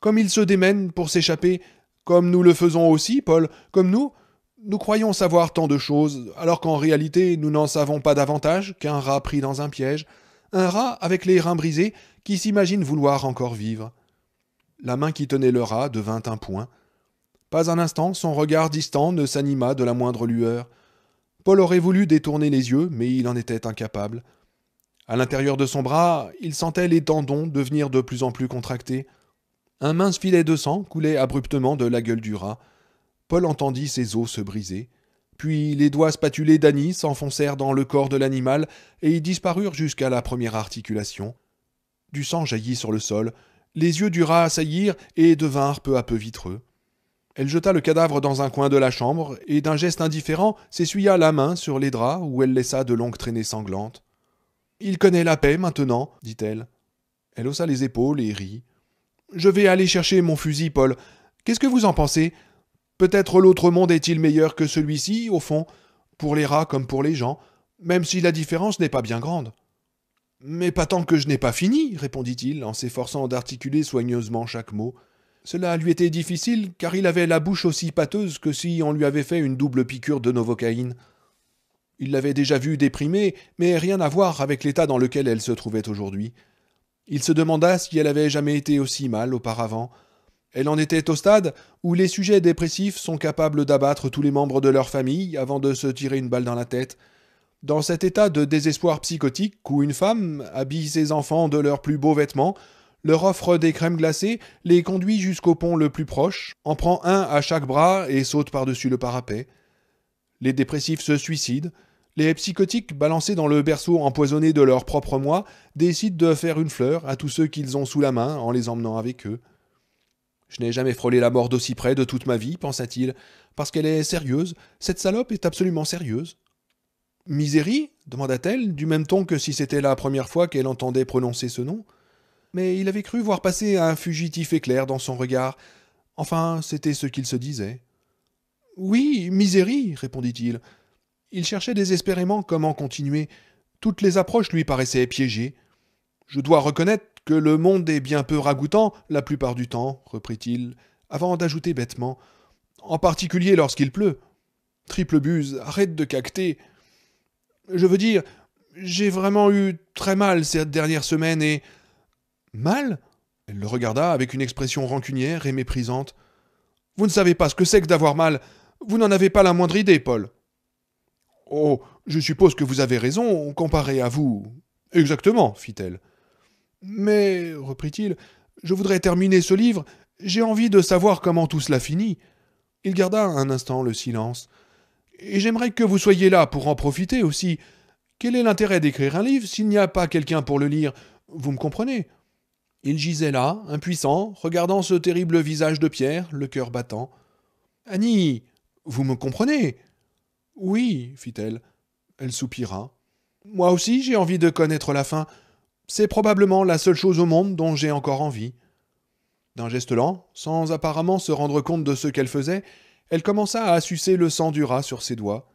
comme il se démène pour s'échapper, comme nous le faisons aussi, Paul, comme nous, nous croyons savoir tant de choses, alors qu'en réalité nous n'en savons pas davantage qu'un rat pris dans un piège, un rat avec les reins brisés qui s'imagine vouloir encore vivre. La main qui tenait le rat devint un point. Pas un instant, son regard distant ne s'anima de la moindre lueur. Paul aurait voulu détourner les yeux, mais il en était incapable. À l'intérieur de son bras, il sentait les tendons devenir de plus en plus contractés. Un mince filet de sang coulait abruptement de la gueule du rat. Paul entendit ses os se briser. Puis les doigts spatulés d'Annie s'enfoncèrent dans le corps de l'animal et y disparurent jusqu'à la première articulation. Du sang jaillit sur le sol. Les yeux du rat assaillirent et devinrent peu à peu vitreux. Elle jeta le cadavre dans un coin de la chambre et d'un geste indifférent s'essuya la main sur les draps où elle laissa de longues traînées sanglantes. Il connaît la paix maintenant, dit-elle. Elle haussa les épaules et rit. Je vais aller chercher mon fusil, Paul. Qu'est-ce que vous en pensez Peut-être l'autre monde est-il meilleur que celui-ci, au fond, pour les rats comme pour les gens, même si la différence n'est pas bien grande. Mais pas tant que je n'ai pas fini, répondit-il en s'efforçant d'articuler soigneusement chaque mot. Cela lui était difficile, car il avait la bouche aussi pâteuse que si on lui avait fait une double piqûre de novocaïne. Il l'avait déjà vue déprimée, mais rien à voir avec l'état dans lequel elle se trouvait aujourd'hui. Il se demanda si elle avait jamais été aussi mal auparavant. Elle en était au stade où les sujets dépressifs sont capables d'abattre tous les membres de leur famille avant de se tirer une balle dans la tête. Dans cet état de désespoir psychotique où une femme habille ses enfants de leurs plus beaux vêtements, leur offre des crèmes glacées, les conduit jusqu'au pont le plus proche, en prend un à chaque bras et saute par-dessus le parapet. Les dépressifs se suicident, les psychotiques balancés dans le berceau empoisonné de leur propre moi décident de faire une fleur à tous ceux qu'ils ont sous la main en les emmenant avec eux. Je n'ai jamais frôlé la mort d'aussi près de toute ma vie, pensa-t-il, parce qu'elle est sérieuse, cette salope est absolument sérieuse. Misérie demanda-t-elle, du même ton que si c'était la première fois qu'elle entendait prononcer ce nom mais il avait cru voir passer un fugitif éclair dans son regard. Enfin, c'était ce qu'il se disait. Oui, misérie, répondit-il. Il cherchait désespérément comment continuer. Toutes les approches lui paraissaient piégées. Je dois reconnaître que le monde est bien peu ragoûtant la plupart du temps, reprit-il, avant d'ajouter bêtement. En particulier lorsqu'il pleut. Triple buse, arrête de cacter. Je veux dire, j'ai vraiment eu très mal cette dernière semaine et Mal Elle le regarda avec une expression rancunière et méprisante. Vous ne savez pas ce que c'est que d'avoir mal. Vous n'en avez pas la moindre idée, Paul. Oh, je suppose que vous avez raison, comparé à vous. Exactement, fit-elle. Mais, reprit-il, je voudrais terminer ce livre, j'ai envie de savoir comment tout cela finit. Il garda un instant le silence. Et j'aimerais que vous soyez là pour en profiter aussi. Quel est l'intérêt d'écrire un livre s'il n'y a pas quelqu'un pour le lire Vous me comprenez il gisait là, impuissant, regardant ce terrible visage de pierre, le cœur battant. Annie, vous me comprenez Oui, fit-elle. Elle soupira. Moi aussi, j'ai envie de connaître la fin. C'est probablement la seule chose au monde dont j'ai encore envie. D'un geste lent, sans apparemment se rendre compte de ce qu'elle faisait, elle commença à sucer le sang du rat sur ses doigts.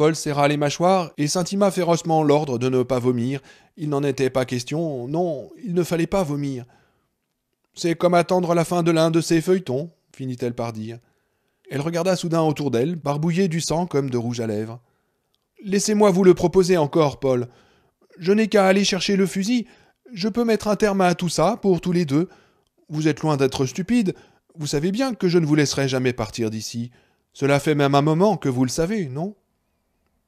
Paul serra les mâchoires et s'intima férocement l'ordre de ne pas vomir. Il n'en était pas question, non, il ne fallait pas vomir. C'est comme attendre la fin de l'un de ces feuilletons, finit-elle par dire. Elle regarda soudain autour d'elle, barbouillée du sang comme de rouge à lèvres. Laissez-moi vous le proposer encore, Paul. Je n'ai qu'à aller chercher le fusil. Je peux mettre un terme à tout ça, pour tous les deux. Vous êtes loin d'être stupide. Vous savez bien que je ne vous laisserai jamais partir d'ici. Cela fait même un moment que vous le savez, non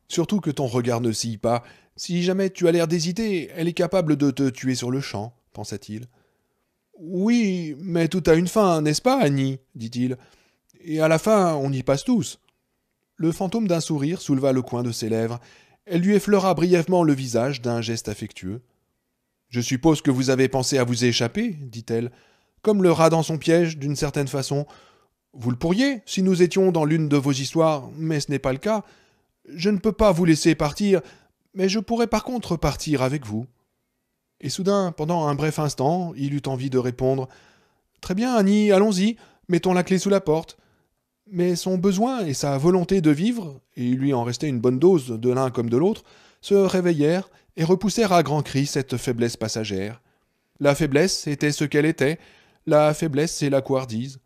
Surtout que ton regard ne scie pas. Si jamais tu as l'air d'hésiter, elle est capable de te tuer sur le champ, pensa-t-il. Oui, mais tout a une fin, n'est-ce pas, Annie dit-il. Et à la fin, on y passe tous. Le fantôme d'un sourire souleva le coin de ses lèvres. Elle lui effleura brièvement le visage d'un geste affectueux. Je suppose que vous avez pensé à vous échapper, dit-elle, comme le rat dans son piège, d'une certaine façon. Vous le pourriez, si nous étions dans l'une de vos histoires, mais ce n'est pas le cas. Je ne peux pas vous laisser partir, mais je pourrais par contre partir avec vous. Et soudain, pendant un bref instant, il eut envie de répondre. Très bien, Annie, allons-y, mettons la clé sous la porte. Mais son besoin et sa volonté de vivre, et il lui en restait une bonne dose de l'un comme de l'autre, se réveillèrent et repoussèrent à grands cris cette faiblesse passagère. La faiblesse était ce qu'elle était, la faiblesse et la couardise.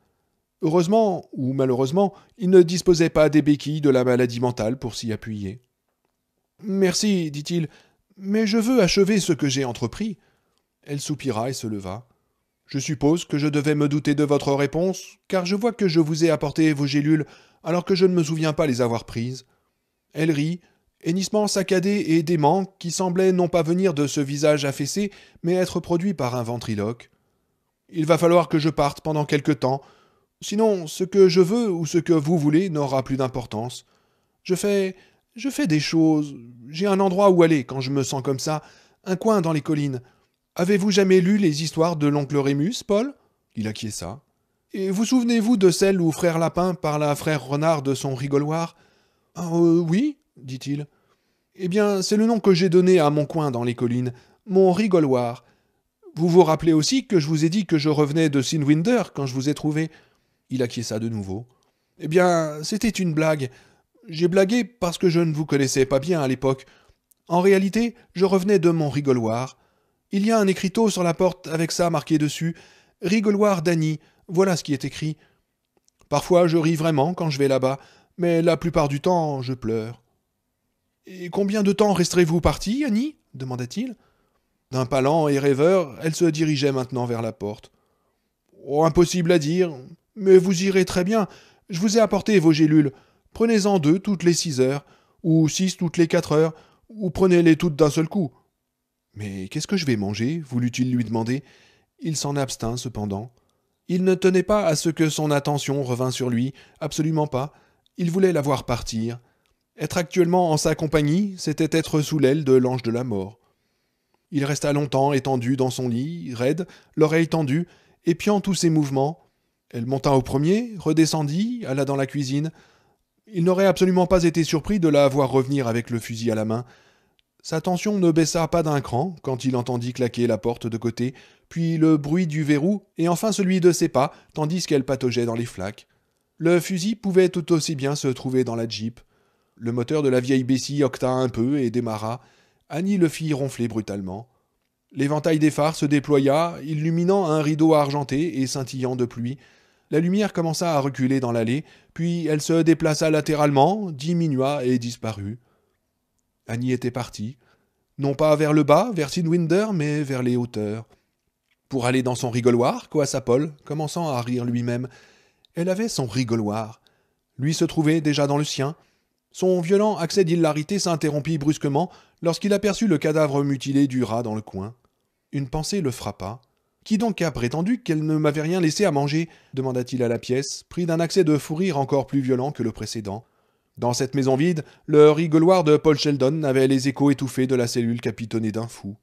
Heureusement ou malheureusement, il ne disposait pas des béquilles de la maladie mentale pour s'y appuyer. Merci, dit-il, mais je veux achever ce que j'ai entrepris. Elle soupira et se leva. Je suppose que je devais me douter de votre réponse, car je vois que je vous ai apporté vos gélules alors que je ne me souviens pas les avoir prises. Elle rit, hennissement saccadé et dément qui semblait non pas venir de ce visage affaissé, mais être produit par un ventriloque. Il va falloir que je parte pendant quelque temps, Sinon, ce que je veux ou ce que vous voulez n'aura plus d'importance. Je fais. Je fais des choses. J'ai un endroit où aller quand je me sens comme ça, un coin dans les collines. Avez-vous jamais lu les histoires de l'oncle Rémus, Paul Il acquiesça. Et vous souvenez-vous de celle où Frère Lapin parla à Frère Renard de son rigoloir ah, euh, Oui, dit-il. Eh bien, c'est le nom que j'ai donné à mon coin dans les collines, mon rigoloir. Vous vous rappelez aussi que je vous ai dit que je revenais de Sinwinder quand je vous ai trouvé. Il acquiesça de nouveau. Eh bien, c'était une blague. J'ai blagué parce que je ne vous connaissais pas bien à l'époque. En réalité, je revenais de mon rigoloir. Il y a un écriteau sur la porte avec ça marqué dessus. Rigoloir d'Annie, voilà ce qui est écrit. Parfois je ris vraiment quand je vais là-bas, mais la plupart du temps je pleure. Et combien de temps resterez-vous partie, Annie demanda-t-il. D'un pas lent et rêveur, elle se dirigeait maintenant vers la porte. Oh, impossible à dire. Mais vous irez très bien. Je vous ai apporté vos gélules. Prenez-en deux toutes les six heures, ou six toutes les quatre heures, ou prenez-les toutes d'un seul coup. Mais qu'est-ce que je vais manger voulut-il lui demander. Il s'en abstint cependant. Il ne tenait pas à ce que son attention revînt sur lui, absolument pas. Il voulait la voir partir. Être actuellement en sa compagnie, c'était être sous l'aile de l'ange de la mort. Il resta longtemps étendu dans son lit, raide, l'oreille tendue, épiant tous ses mouvements, elle monta au premier, redescendit, alla dans la cuisine. Il n'aurait absolument pas été surpris de la voir revenir avec le fusil à la main. Sa tension ne baissa pas d'un cran quand il entendit claquer la porte de côté, puis le bruit du verrou, et enfin celui de ses pas, tandis qu'elle pataugeait dans les flaques. Le fusil pouvait tout aussi bien se trouver dans la Jeep. Le moteur de la vieille Bessie octa un peu et démarra. Annie le fit ronfler brutalement. L'éventail des phares se déploya, illuminant un rideau argenté et scintillant de pluie. La lumière commença à reculer dans l'allée, puis elle se déplaça latéralement, diminua et disparut. Annie était partie, non pas vers le bas, vers Sidwinder, mais vers les hauteurs. Pour aller dans son rigoloir, Paul, commençant à rire lui-même, elle avait son rigoloir. Lui se trouvait déjà dans le sien. Son violent accès d'hilarité s'interrompit brusquement lorsqu'il aperçut le cadavre mutilé du rat dans le coin. Une pensée le frappa. Qui donc a prétendu qu'elle ne m'avait rien laissé à manger demanda-t-il à la pièce, pris d'un accès de fou rire encore plus violent que le précédent. Dans cette maison vide, le rigoloir de Paul Sheldon avait les échos étouffés de la cellule capitonnée d'un fou.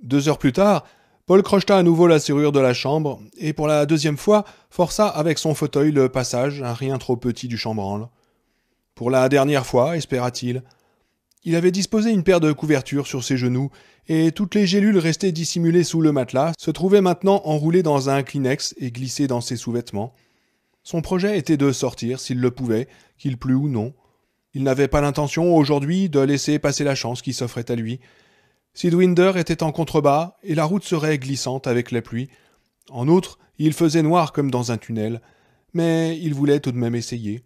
Deux heures plus tard, Paul crocheta à nouveau la serrure de la chambre, et pour la deuxième fois força avec son fauteuil le passage, un rien trop petit du chambranle. Pour la dernière fois, espéra-t-il. Il avait disposé une paire de couvertures sur ses genoux, et toutes les gélules restées dissimulées sous le matelas se trouvaient maintenant enroulées dans un Kleenex et glissées dans ses sous-vêtements. Son projet était de sortir, s'il le pouvait, qu'il plût ou non. Il n'avait pas l'intention, aujourd'hui, de laisser passer la chance qui s'offrait à lui. Sidwinder était en contrebas, et la route serait glissante avec la pluie. En outre, il faisait noir comme dans un tunnel, mais il voulait tout de même essayer.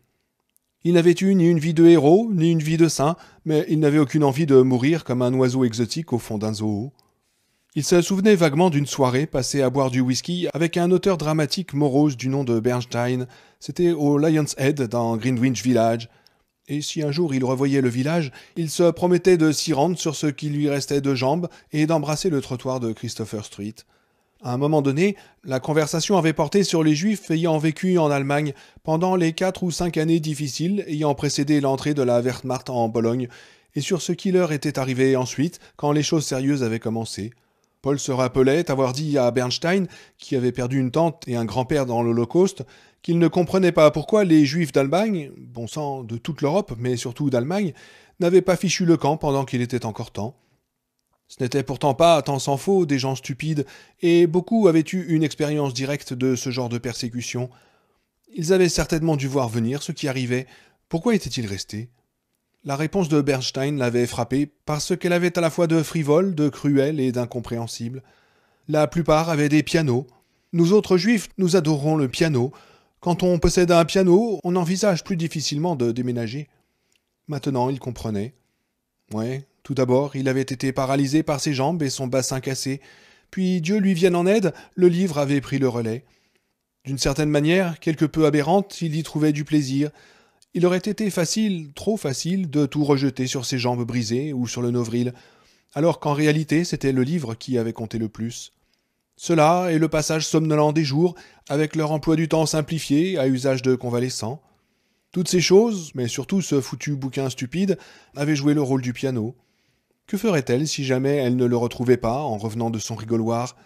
Il n'avait eu ni une vie de héros, ni une vie de saint, mais il n'avait aucune envie de mourir comme un oiseau exotique au fond d'un zoo. Il se souvenait vaguement d'une soirée passée à boire du whisky avec un auteur dramatique morose du nom de Bernstein. C'était au Lion's Head dans Greenwich Village. Et si un jour il revoyait le village, il se promettait de s'y rendre sur ce qui lui restait de jambes et d'embrasser le trottoir de Christopher Street. À un moment donné, la conversation avait porté sur les Juifs ayant vécu en Allemagne pendant les quatre ou cinq années difficiles ayant précédé l'entrée de la Wehrmacht en Bologne et sur ce qui leur était arrivé ensuite, quand les choses sérieuses avaient commencé. Paul se rappelait avoir dit à Bernstein, qui avait perdu une tante et un grand-père dans l'Holocauste, qu'il ne comprenait pas pourquoi les Juifs d'Allemagne, bon sang de toute l'Europe, mais surtout d'Allemagne, n'avaient pas fichu le camp pendant qu'il était encore temps. Ce n'était pourtant pas, tant s'en faut, des gens stupides, et beaucoup avaient eu une expérience directe de ce genre de persécution. Ils avaient certainement dû voir venir ce qui arrivait. Pourquoi étaient-ils restés La réponse de Bernstein l'avait frappé parce qu'elle avait à la fois de frivole, de cruel et d'incompréhensible. La plupart avaient des pianos. Nous autres juifs, nous adorons le piano. Quand on possède un piano, on envisage plus difficilement de déménager. Maintenant, il comprenait. Ouais, tout d'abord, il avait été paralysé par ses jambes et son bassin cassé, puis Dieu lui vienne en aide, le livre avait pris le relais. D'une certaine manière, quelque peu aberrante, il y trouvait du plaisir. Il aurait été facile, trop facile, de tout rejeter sur ses jambes brisées ou sur le novril, alors qu'en réalité c'était le livre qui avait compté le plus. Cela et le passage somnolent des jours, avec leur emploi du temps simplifié à usage de convalescent. Toutes ces choses, mais surtout ce foutu bouquin stupide, avaient joué le rôle du piano. Que ferait-elle si jamais elle ne le retrouvait pas en revenant de son rigoloir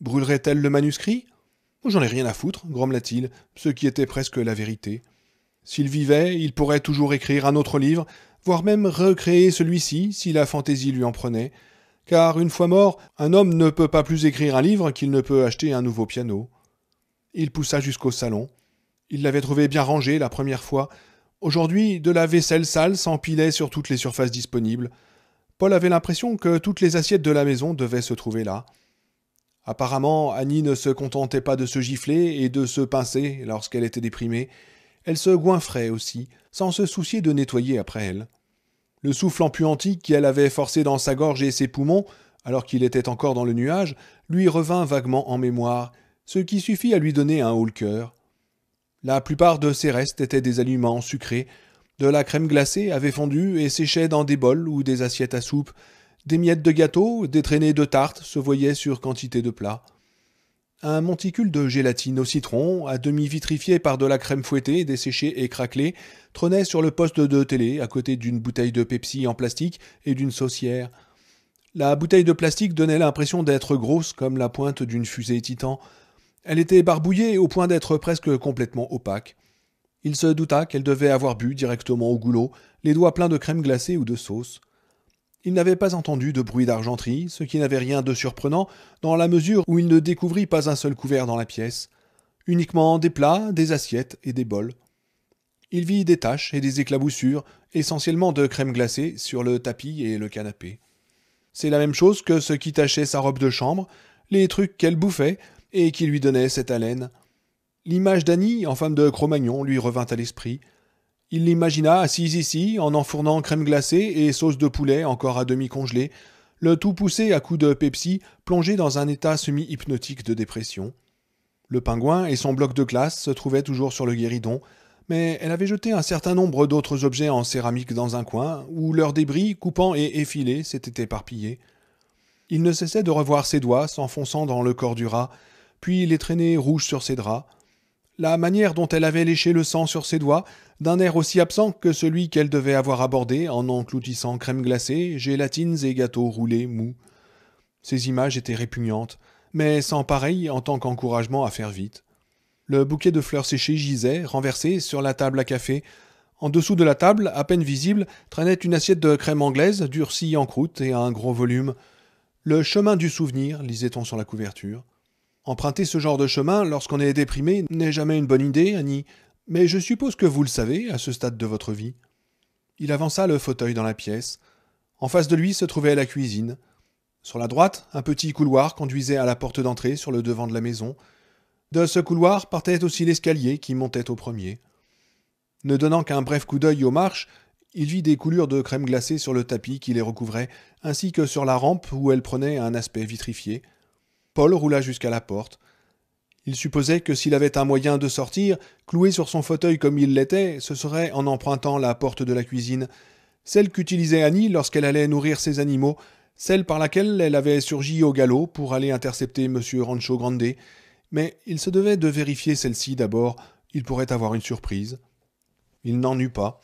Brûlerait-elle le manuscrit J'en ai rien à foutre, grommela-t-il, ce qui était presque la vérité. S'il vivait, il pourrait toujours écrire un autre livre, voire même recréer celui-ci si la fantaisie lui en prenait, car une fois mort, un homme ne peut pas plus écrire un livre qu'il ne peut acheter un nouveau piano. Il poussa jusqu'au salon. Il l'avait trouvé bien rangé la première fois. Aujourd'hui, de la vaisselle sale s'empilait sur toutes les surfaces disponibles. Paul avait l'impression que toutes les assiettes de la maison devaient se trouver là. Apparemment, Annie ne se contentait pas de se gifler et de se pincer lorsqu'elle était déprimée, elle se goinfrait aussi, sans se soucier de nettoyer après elle. Le souffle empuanti qu'elle avait forcé dans sa gorge et ses poumons, alors qu'il était encore dans le nuage, lui revint vaguement en mémoire, ce qui suffit à lui donner un haut le cœur. La plupart de ses restes étaient des aliments sucrés, de la crème glacée avait fondu et séchait dans des bols ou des assiettes à soupe. Des miettes de gâteau, des traînées de tartes se voyaient sur quantité de plats. Un monticule de gélatine au citron, à demi vitrifié par de la crème fouettée, desséchée et craquelée, trônait sur le poste de télé à côté d'une bouteille de Pepsi en plastique et d'une saucière. La bouteille de plastique donnait l'impression d'être grosse comme la pointe d'une fusée Titan. Elle était barbouillée au point d'être presque complètement opaque. Il se douta qu'elle devait avoir bu directement au goulot, les doigts pleins de crème glacée ou de sauce. Il n'avait pas entendu de bruit d'argenterie, ce qui n'avait rien de surprenant, dans la mesure où il ne découvrit pas un seul couvert dans la pièce, uniquement des plats, des assiettes et des bols. Il vit des taches et des éclaboussures, essentiellement de crème glacée, sur le tapis et le canapé. C'est la même chose que ce qui tachait sa robe de chambre, les trucs qu'elle bouffait et qui lui donnaient cette haleine. L'image d'Annie en femme de Cro-Magnon lui revint à l'esprit. Il l'imagina assise ici, en enfournant crème glacée et sauce de poulet encore à demi congelée, le tout poussé à coups de Pepsi, plongé dans un état semi-hypnotique de dépression. Le pingouin et son bloc de glace se trouvaient toujours sur le guéridon, mais elle avait jeté un certain nombre d'autres objets en céramique dans un coin, où leurs débris, coupants et effilés, s'étaient éparpillés. Il ne cessait de revoir ses doigts s'enfonçant dans le corps du rat, puis les traîner rouges sur ses draps, la manière dont elle avait léché le sang sur ses doigts, d'un air aussi absent que celui qu'elle devait avoir abordé en encloutissant crème glacée, gélatines et gâteaux roulés mous. Ces images étaient répugnantes, mais sans pareil en tant qu'encouragement à faire vite. Le bouquet de fleurs séchées gisait, renversé, sur la table à café. En dessous de la table, à peine visible, traînait une assiette de crème anglaise, durcie en croûte et à un gros volume. Le chemin du souvenir, lisait-on sur la couverture. Emprunter ce genre de chemin lorsqu'on est déprimé n'est jamais une bonne idée, Annie, mais je suppose que vous le savez à ce stade de votre vie. Il avança le fauteuil dans la pièce. En face de lui se trouvait la cuisine. Sur la droite, un petit couloir conduisait à la porte d'entrée sur le devant de la maison. De ce couloir partait aussi l'escalier qui montait au premier. Ne donnant qu'un bref coup d'œil aux marches, il vit des coulures de crème glacée sur le tapis qui les recouvrait, ainsi que sur la rampe où elle prenait un aspect vitrifié. Paul roula jusqu'à la porte. Il supposait que s'il avait un moyen de sortir, cloué sur son fauteuil comme il l'était, ce serait en empruntant la porte de la cuisine, celle qu'utilisait Annie lorsqu'elle allait nourrir ses animaux, celle par laquelle elle avait surgi au galop pour aller intercepter M. Rancho Grande, mais il se devait de vérifier celle-ci d'abord, il pourrait avoir une surprise. Il n'en eut pas.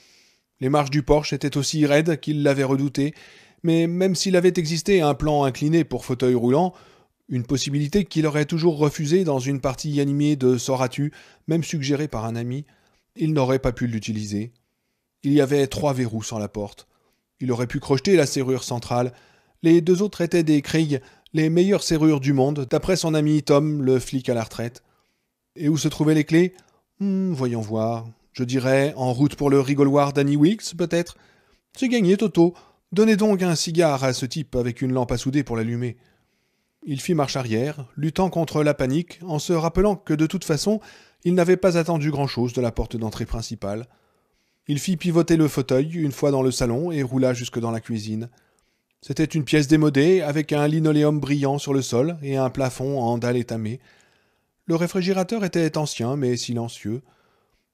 Les marches du porche étaient aussi raides qu'il l'avait redouté, mais même s'il avait existé un plan incliné pour fauteuil roulant, une possibilité qu'il aurait toujours refusée dans une partie animée de Soratu, même suggérée par un ami. Il n'aurait pas pu l'utiliser. Il y avait trois verrous sans la porte. Il aurait pu crocheter la serrure centrale. Les deux autres étaient des Krieg, les meilleures serrures du monde, d'après son ami Tom, le flic à la retraite. Et où se trouvaient les clés hmm, Voyons voir. Je dirais en route pour le rigoloir Danny Wicks, peut-être. C'est gagné, Toto. Donnez donc un cigare à ce type avec une lampe à souder pour l'allumer. Il fit marche arrière, luttant contre la panique, en se rappelant que de toute façon, il n'avait pas attendu grand-chose de la porte d'entrée principale. Il fit pivoter le fauteuil une fois dans le salon et roula jusque dans la cuisine. C'était une pièce démodée, avec un linoléum brillant sur le sol et un plafond en dalle étamée. Le réfrigérateur était ancien, mais silencieux.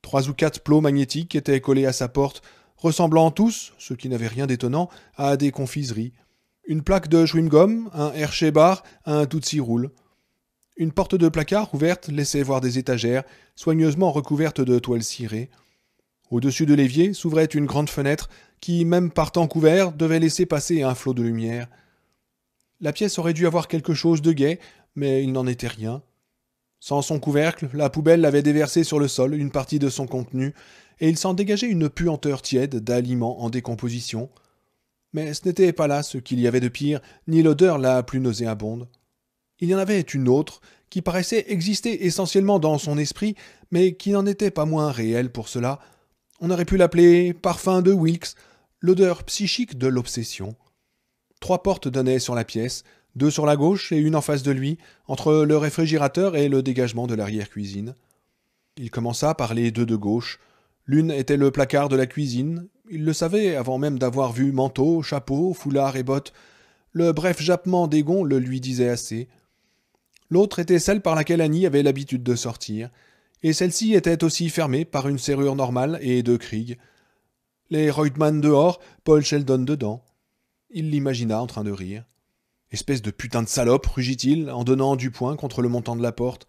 Trois ou quatre plots magnétiques étaient collés à sa porte, ressemblant tous, ce qui n'avait rien d'étonnant, à des confiseries une plaque de chewing-gum, un Hershey bar, un Tootsie roule. Une porte de placard ouverte laissait voir des étagères, soigneusement recouvertes de toiles cirées. Au-dessus de l'évier s'ouvrait une grande fenêtre qui, même partant couvert, devait laisser passer un flot de lumière. La pièce aurait dû avoir quelque chose de gai, mais il n'en était rien. Sans son couvercle, la poubelle avait déversé sur le sol une partie de son contenu, et il s'en dégageait une puanteur tiède d'aliments en décomposition mais ce n'était pas là ce qu'il y avait de pire, ni l'odeur la plus nauséabonde. Il y en avait une autre, qui paraissait exister essentiellement dans son esprit, mais qui n'en était pas moins réelle pour cela. On aurait pu l'appeler parfum de Wilkes, l'odeur psychique de l'obsession. Trois portes donnaient sur la pièce, deux sur la gauche et une en face de lui, entre le réfrigérateur et le dégagement de l'arrière-cuisine. Il commença par les deux de gauche. L'une était le placard de la cuisine, il le savait avant même d'avoir vu manteau, chapeau, foulard et bottes. Le bref jappement des gonds le lui disait assez. L'autre était celle par laquelle Annie avait l'habitude de sortir, et celle-ci était aussi fermée par une serrure normale et deux kriegs. Les Reutmann dehors, Paul Sheldon dedans. Il l'imagina en train de rire. Espèce de putain de salope, rugit-il, en donnant du poing contre le montant de la porte.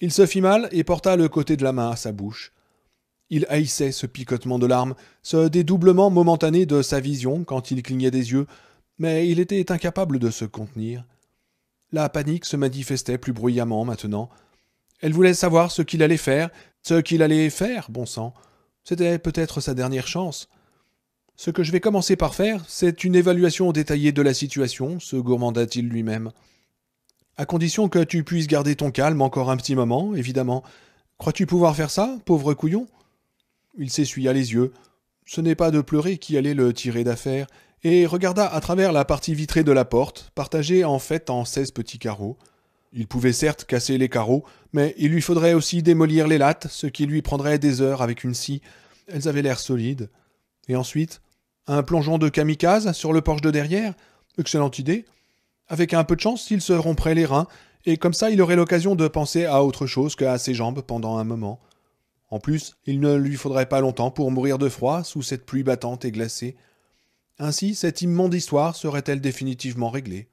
Il se fit mal et porta le côté de la main à sa bouche. Il haïssait ce picotement de larmes, ce dédoublement momentané de sa vision quand il clignait des yeux, mais il était incapable de se contenir. La panique se manifestait plus bruyamment maintenant. Elle voulait savoir ce qu'il allait faire, ce qu'il allait faire, bon sang. C'était peut-être sa dernière chance. Ce que je vais commencer par faire, c'est une évaluation détaillée de la situation, se gourmanda-t-il lui-même. À condition que tu puisses garder ton calme encore un petit moment, évidemment. Crois-tu pouvoir faire ça, pauvre couillon il s'essuya les yeux. Ce n'est pas de pleurer qui allait le tirer d'affaire, et regarda à travers la partie vitrée de la porte, partagée en fait en seize petits carreaux. Il pouvait certes casser les carreaux, mais il lui faudrait aussi démolir les lattes, ce qui lui prendrait des heures avec une scie. Elles avaient l'air solides. Et ensuite, un plongeon de kamikaze sur le porche de derrière Excellente idée. Avec un peu de chance, il se romprait les reins, et comme ça il aurait l'occasion de penser à autre chose qu'à ses jambes pendant un moment. En plus, il ne lui faudrait pas longtemps pour mourir de froid sous cette pluie battante et glacée. Ainsi, cette immonde histoire serait-elle définitivement réglée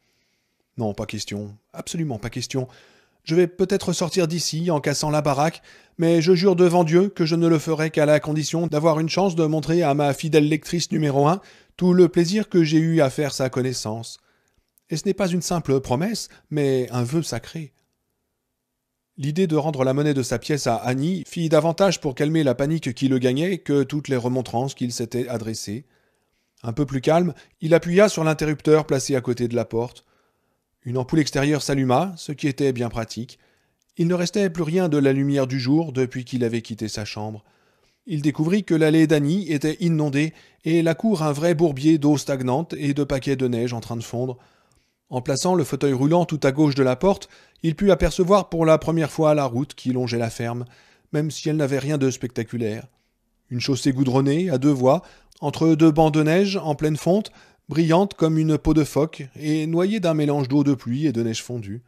Non, pas question, absolument pas question. Je vais peut-être sortir d'ici en cassant la baraque, mais je jure devant Dieu que je ne le ferai qu'à la condition d'avoir une chance de montrer à ma fidèle lectrice numéro un tout le plaisir que j'ai eu à faire sa connaissance. Et ce n'est pas une simple promesse, mais un vœu sacré. L'idée de rendre la monnaie de sa pièce à Annie fit davantage pour calmer la panique qui le gagnait que toutes les remontrances qu'il s'était adressées. Un peu plus calme, il appuya sur l'interrupteur placé à côté de la porte. Une ampoule extérieure s'alluma, ce qui était bien pratique. Il ne restait plus rien de la lumière du jour depuis qu'il avait quitté sa chambre. Il découvrit que l'allée d'Annie était inondée et la cour un vrai bourbier d'eau stagnante et de paquets de neige en train de fondre. En plaçant le fauteuil roulant tout à gauche de la porte, il put apercevoir pour la première fois la route qui longeait la ferme, même si elle n'avait rien de spectaculaire. Une chaussée goudronnée, à deux voies, entre deux bancs de neige en pleine fonte, brillante comme une peau de phoque et noyée d'un mélange d'eau de pluie et de neige fondue.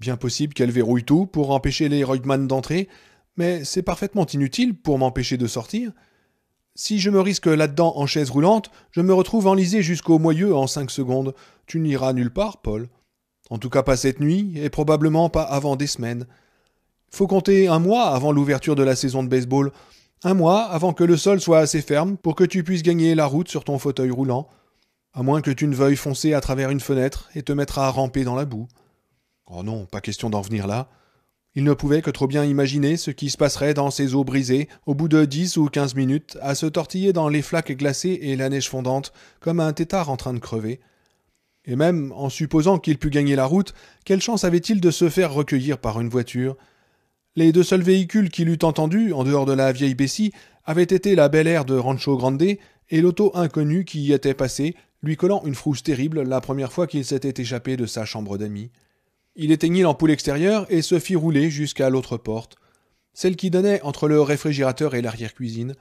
Bien possible qu'elle verrouille tout pour empêcher les Reutemann d'entrer, mais c'est parfaitement inutile pour m'empêcher de sortir. Si je me risque là-dedans en chaise roulante, je me retrouve enlisé jusqu'au moyeu en cinq secondes. Tu n'iras nulle part, Paul. En tout cas pas cette nuit, et probablement pas avant des semaines. Faut compter un mois avant l'ouverture de la saison de baseball, un mois avant que le sol soit assez ferme pour que tu puisses gagner la route sur ton fauteuil roulant, à moins que tu ne veuilles foncer à travers une fenêtre et te mettre à ramper dans la boue. Oh non, pas question d'en venir là. Il ne pouvait que trop bien imaginer ce qui se passerait dans ces eaux brisées, au bout de dix ou quinze minutes, à se tortiller dans les flaques glacées et la neige fondante, comme un tétard en train de crever. Et même, en supposant qu'il pût gagner la route, quelle chance avait-il de se faire recueillir par une voiture Les deux seuls véhicules qu'il eût entendus, en dehors de la vieille Bessie, avaient été la belle air de Rancho Grande et l'auto inconnue qui y était passée, lui collant une frousse terrible la première fois qu'il s'était échappé de sa chambre d'amis. Il éteignit l'ampoule extérieure et se fit rouler jusqu'à l'autre porte, celle qui donnait entre le réfrigérateur et l'arrière-cuisine.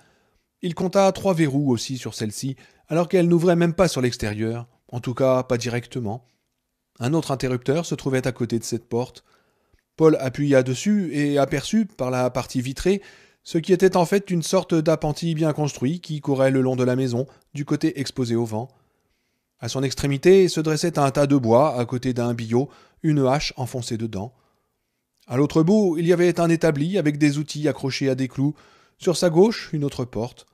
Il compta trois verrous aussi sur celle-ci, alors qu'elle n'ouvrait même pas sur l'extérieur, en tout cas pas directement. Un autre interrupteur se trouvait à côté de cette porte. Paul appuya dessus et aperçut, par la partie vitrée, ce qui était en fait une sorte d'appentis bien construit qui courait le long de la maison, du côté exposé au vent. À son extrémité se dressait un tas de bois à côté d'un billot une hache enfoncée dedans. À l'autre bout, il y avait un établi avec des outils accrochés à des clous. Sur sa gauche, une autre porte.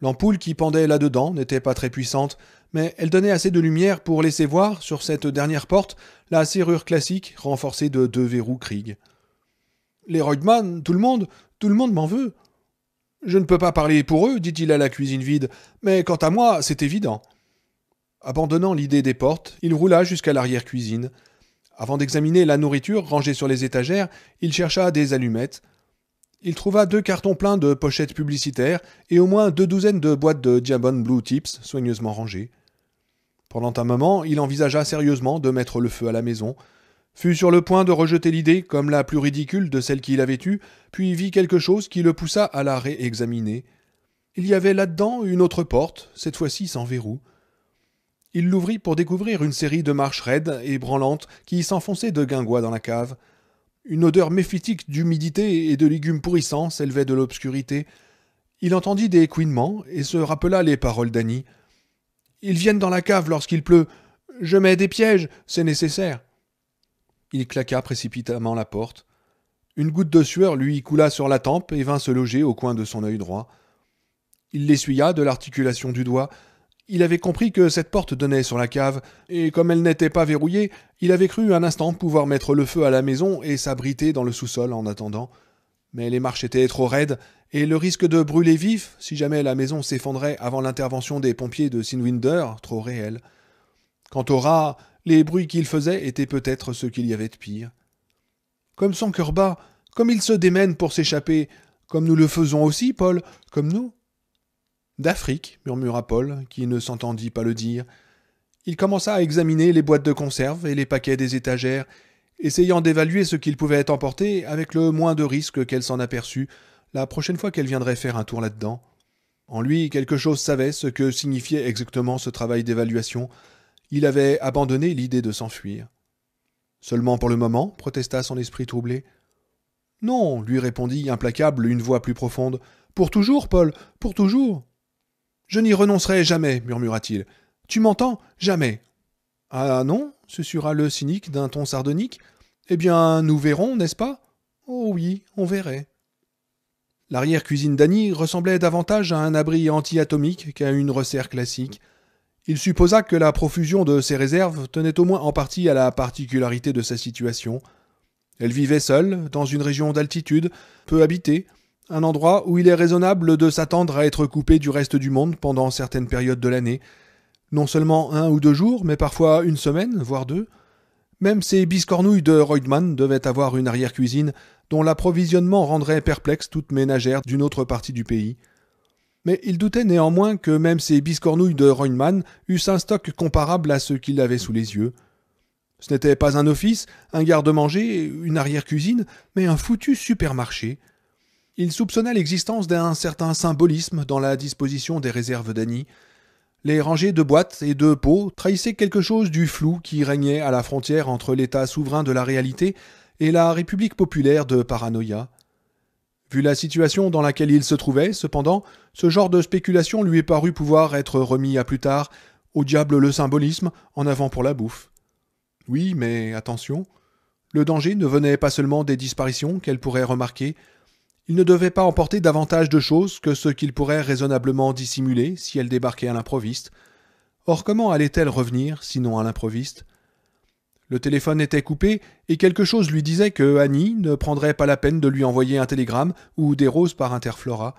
L'ampoule qui pendait là-dedans n'était pas très puissante, mais elle donnait assez de lumière pour laisser voir, sur cette dernière porte, la serrure classique renforcée de deux verrous Krieg. Les Reutmann, tout le monde, tout le monde m'en veut. Je ne peux pas parler pour eux, dit-il à la cuisine vide, mais quant à moi, c'est évident. Abandonnant l'idée des portes, il roula jusqu'à l'arrière-cuisine. Avant d'examiner la nourriture rangée sur les étagères, il chercha des allumettes. Il trouva deux cartons pleins de pochettes publicitaires et au moins deux douzaines de boîtes de Diabon Blue Tips soigneusement rangées. Pendant un moment, il envisagea sérieusement de mettre le feu à la maison, fut sur le point de rejeter l'idée comme la plus ridicule de celle qu'il avait eue, puis vit quelque chose qui le poussa à la réexaminer. Il y avait là-dedans une autre porte, cette fois-ci sans verrou. Il l'ouvrit pour découvrir une série de marches raides et branlantes qui s'enfonçaient de guingois dans la cave. Une odeur méphitique d'humidité et de légumes pourrissants s'élevait de l'obscurité. Il entendit des couinements et se rappela les paroles d'Annie. Ils viennent dans la cave lorsqu'il pleut. Je mets des pièges, c'est nécessaire. Il claqua précipitamment la porte. Une goutte de sueur lui coula sur la tempe et vint se loger au coin de son œil droit. Il l'essuya de l'articulation du doigt, il avait compris que cette porte donnait sur la cave, et comme elle n'était pas verrouillée, il avait cru un instant pouvoir mettre le feu à la maison et s'abriter dans le sous-sol en attendant. Mais les marches étaient trop raides, et le risque de brûler vif, si jamais la maison s'effondrait avant l'intervention des pompiers de Sinwinder, trop réel. Quant au rat, les bruits qu'il faisait étaient peut-être ce qu'il y avait de pire. Comme son cœur bat, comme il se démène pour s'échapper, comme nous le faisons aussi, Paul, comme nous. D'Afrique, murmura Paul, qui ne s'entendit pas le dire. Il commença à examiner les boîtes de conserve et les paquets des étagères, essayant d'évaluer ce qu'il pouvait emporter avec le moins de risque qu'elle s'en aperçût la prochaine fois qu'elle viendrait faire un tour là-dedans. En lui, quelque chose savait ce que signifiait exactement ce travail d'évaluation. Il avait abandonné l'idée de s'enfuir. Seulement pour le moment, protesta son esprit troublé. Non, lui répondit implacable une voix plus profonde. Pour toujours, Paul, pour toujours. Je n'y renoncerai jamais, murmura-t-il. Tu m'entends Jamais. Ah non susura le cynique d'un ton sardonique. Eh bien, nous verrons, n'est-ce pas Oh oui, on verrait. L'arrière-cuisine d'Annie ressemblait davantage à un abri anti-atomique qu'à une resserre classique. Il supposa que la profusion de ses réserves tenait au moins en partie à la particularité de sa situation. Elle vivait seule, dans une région d'altitude, peu habitée, un endroit où il est raisonnable de s'attendre à être coupé du reste du monde pendant certaines périodes de l'année, non seulement un ou deux jours, mais parfois une semaine, voire deux. Même ces biscornouilles de Reutemann devaient avoir une arrière-cuisine dont l'approvisionnement rendrait perplexe toute ménagère d'une autre partie du pays. Mais il doutait néanmoins que même ces biscornouilles de Reutemann eussent un stock comparable à ce qu'il avait sous les yeux. Ce n'était pas un office, un garde-manger, une arrière-cuisine, mais un foutu supermarché. Il soupçonna l'existence d'un certain symbolisme dans la disposition des réserves d'Annie. Les rangées de boîtes et de pots trahissaient quelque chose du flou qui régnait à la frontière entre l'État souverain de la réalité et la République populaire de paranoïa. Vu la situation dans laquelle il se trouvait, cependant, ce genre de spéculation lui est paru pouvoir être remis à plus tard, au diable le symbolisme, en avant pour la bouffe. Oui, mais attention. Le danger ne venait pas seulement des disparitions qu'elle pourrait remarquer, il ne devait pas emporter davantage de choses que ce qu'il pourrait raisonnablement dissimuler si elle débarquait à l'improviste. Or comment allait-elle revenir, sinon à l'improviste Le téléphone était coupé, et quelque chose lui disait que Annie ne prendrait pas la peine de lui envoyer un télégramme ou des roses par interflora.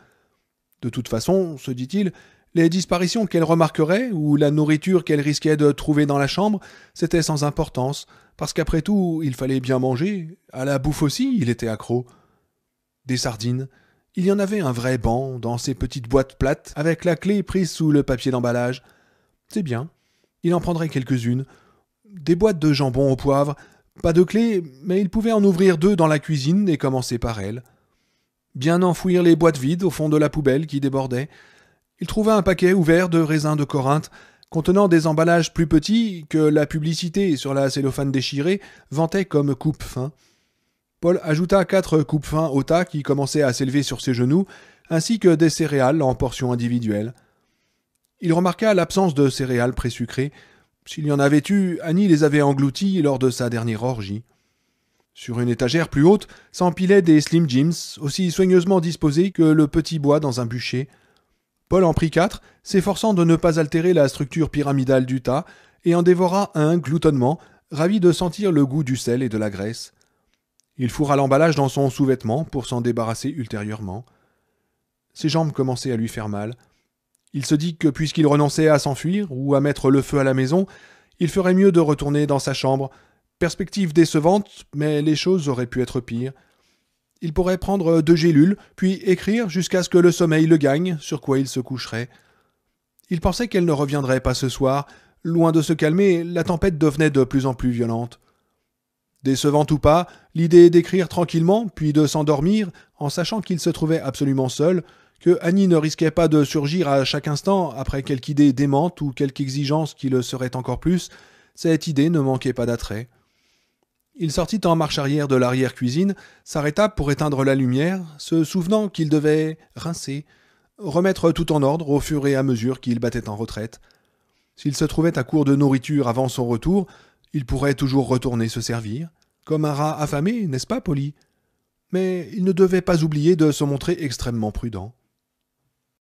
De toute façon, se dit-il, les disparitions qu'elle remarquerait, ou la nourriture qu'elle risquait de trouver dans la chambre, c'était sans importance, parce qu'après tout, il fallait bien manger, à la bouffe aussi, il était accro des sardines. Il y en avait un vrai banc dans ces petites boîtes plates avec la clé prise sous le papier d'emballage. C'est bien. Il en prendrait quelques-unes. Des boîtes de jambon au poivre, pas de clé, mais il pouvait en ouvrir deux dans la cuisine et commencer par elles. Bien enfouir les boîtes vides au fond de la poubelle qui débordait. Il trouva un paquet ouvert de raisins de Corinthe, contenant des emballages plus petits que la publicité sur la cellophane déchirée vantait comme coupe-fin. Paul ajouta quatre coupes fins au tas qui commençaient à s'élever sur ses genoux, ainsi que des céréales en portions individuelles. Il remarqua l'absence de céréales présucrées. S'il y en avait eu, Annie les avait englouties lors de sa dernière orgie. Sur une étagère plus haute s'empilaient des Slim Jims, aussi soigneusement disposés que le petit bois dans un bûcher. Paul en prit quatre, s'efforçant de ne pas altérer la structure pyramidale du tas, et en dévora un gloutonnement, ravi de sentir le goût du sel et de la graisse. Il fourra l'emballage dans son sous-vêtement pour s'en débarrasser ultérieurement. Ses jambes commençaient à lui faire mal. Il se dit que puisqu'il renonçait à s'enfuir ou à mettre le feu à la maison, il ferait mieux de retourner dans sa chambre. Perspective décevante, mais les choses auraient pu être pires. Il pourrait prendre deux gélules, puis écrire jusqu'à ce que le sommeil le gagne, sur quoi il se coucherait. Il pensait qu'elle ne reviendrait pas ce soir. Loin de se calmer, la tempête devenait de plus en plus violente. Décevant ou pas, l'idée d'écrire tranquillement, puis de s'endormir, en sachant qu'il se trouvait absolument seul, que Annie ne risquait pas de surgir à chaque instant après quelque idée démente ou quelque exigence qui le serait encore plus, cette idée ne manquait pas d'attrait. Il sortit en marche arrière de l'arrière-cuisine, s'arrêta pour éteindre la lumière, se souvenant qu'il devait rincer, remettre tout en ordre au fur et à mesure qu'il battait en retraite. S'il se trouvait à court de nourriture avant son retour, il pourrait toujours retourner se servir, comme un rat affamé, n'est-ce pas, Polly Mais il ne devait pas oublier de se montrer extrêmement prudent.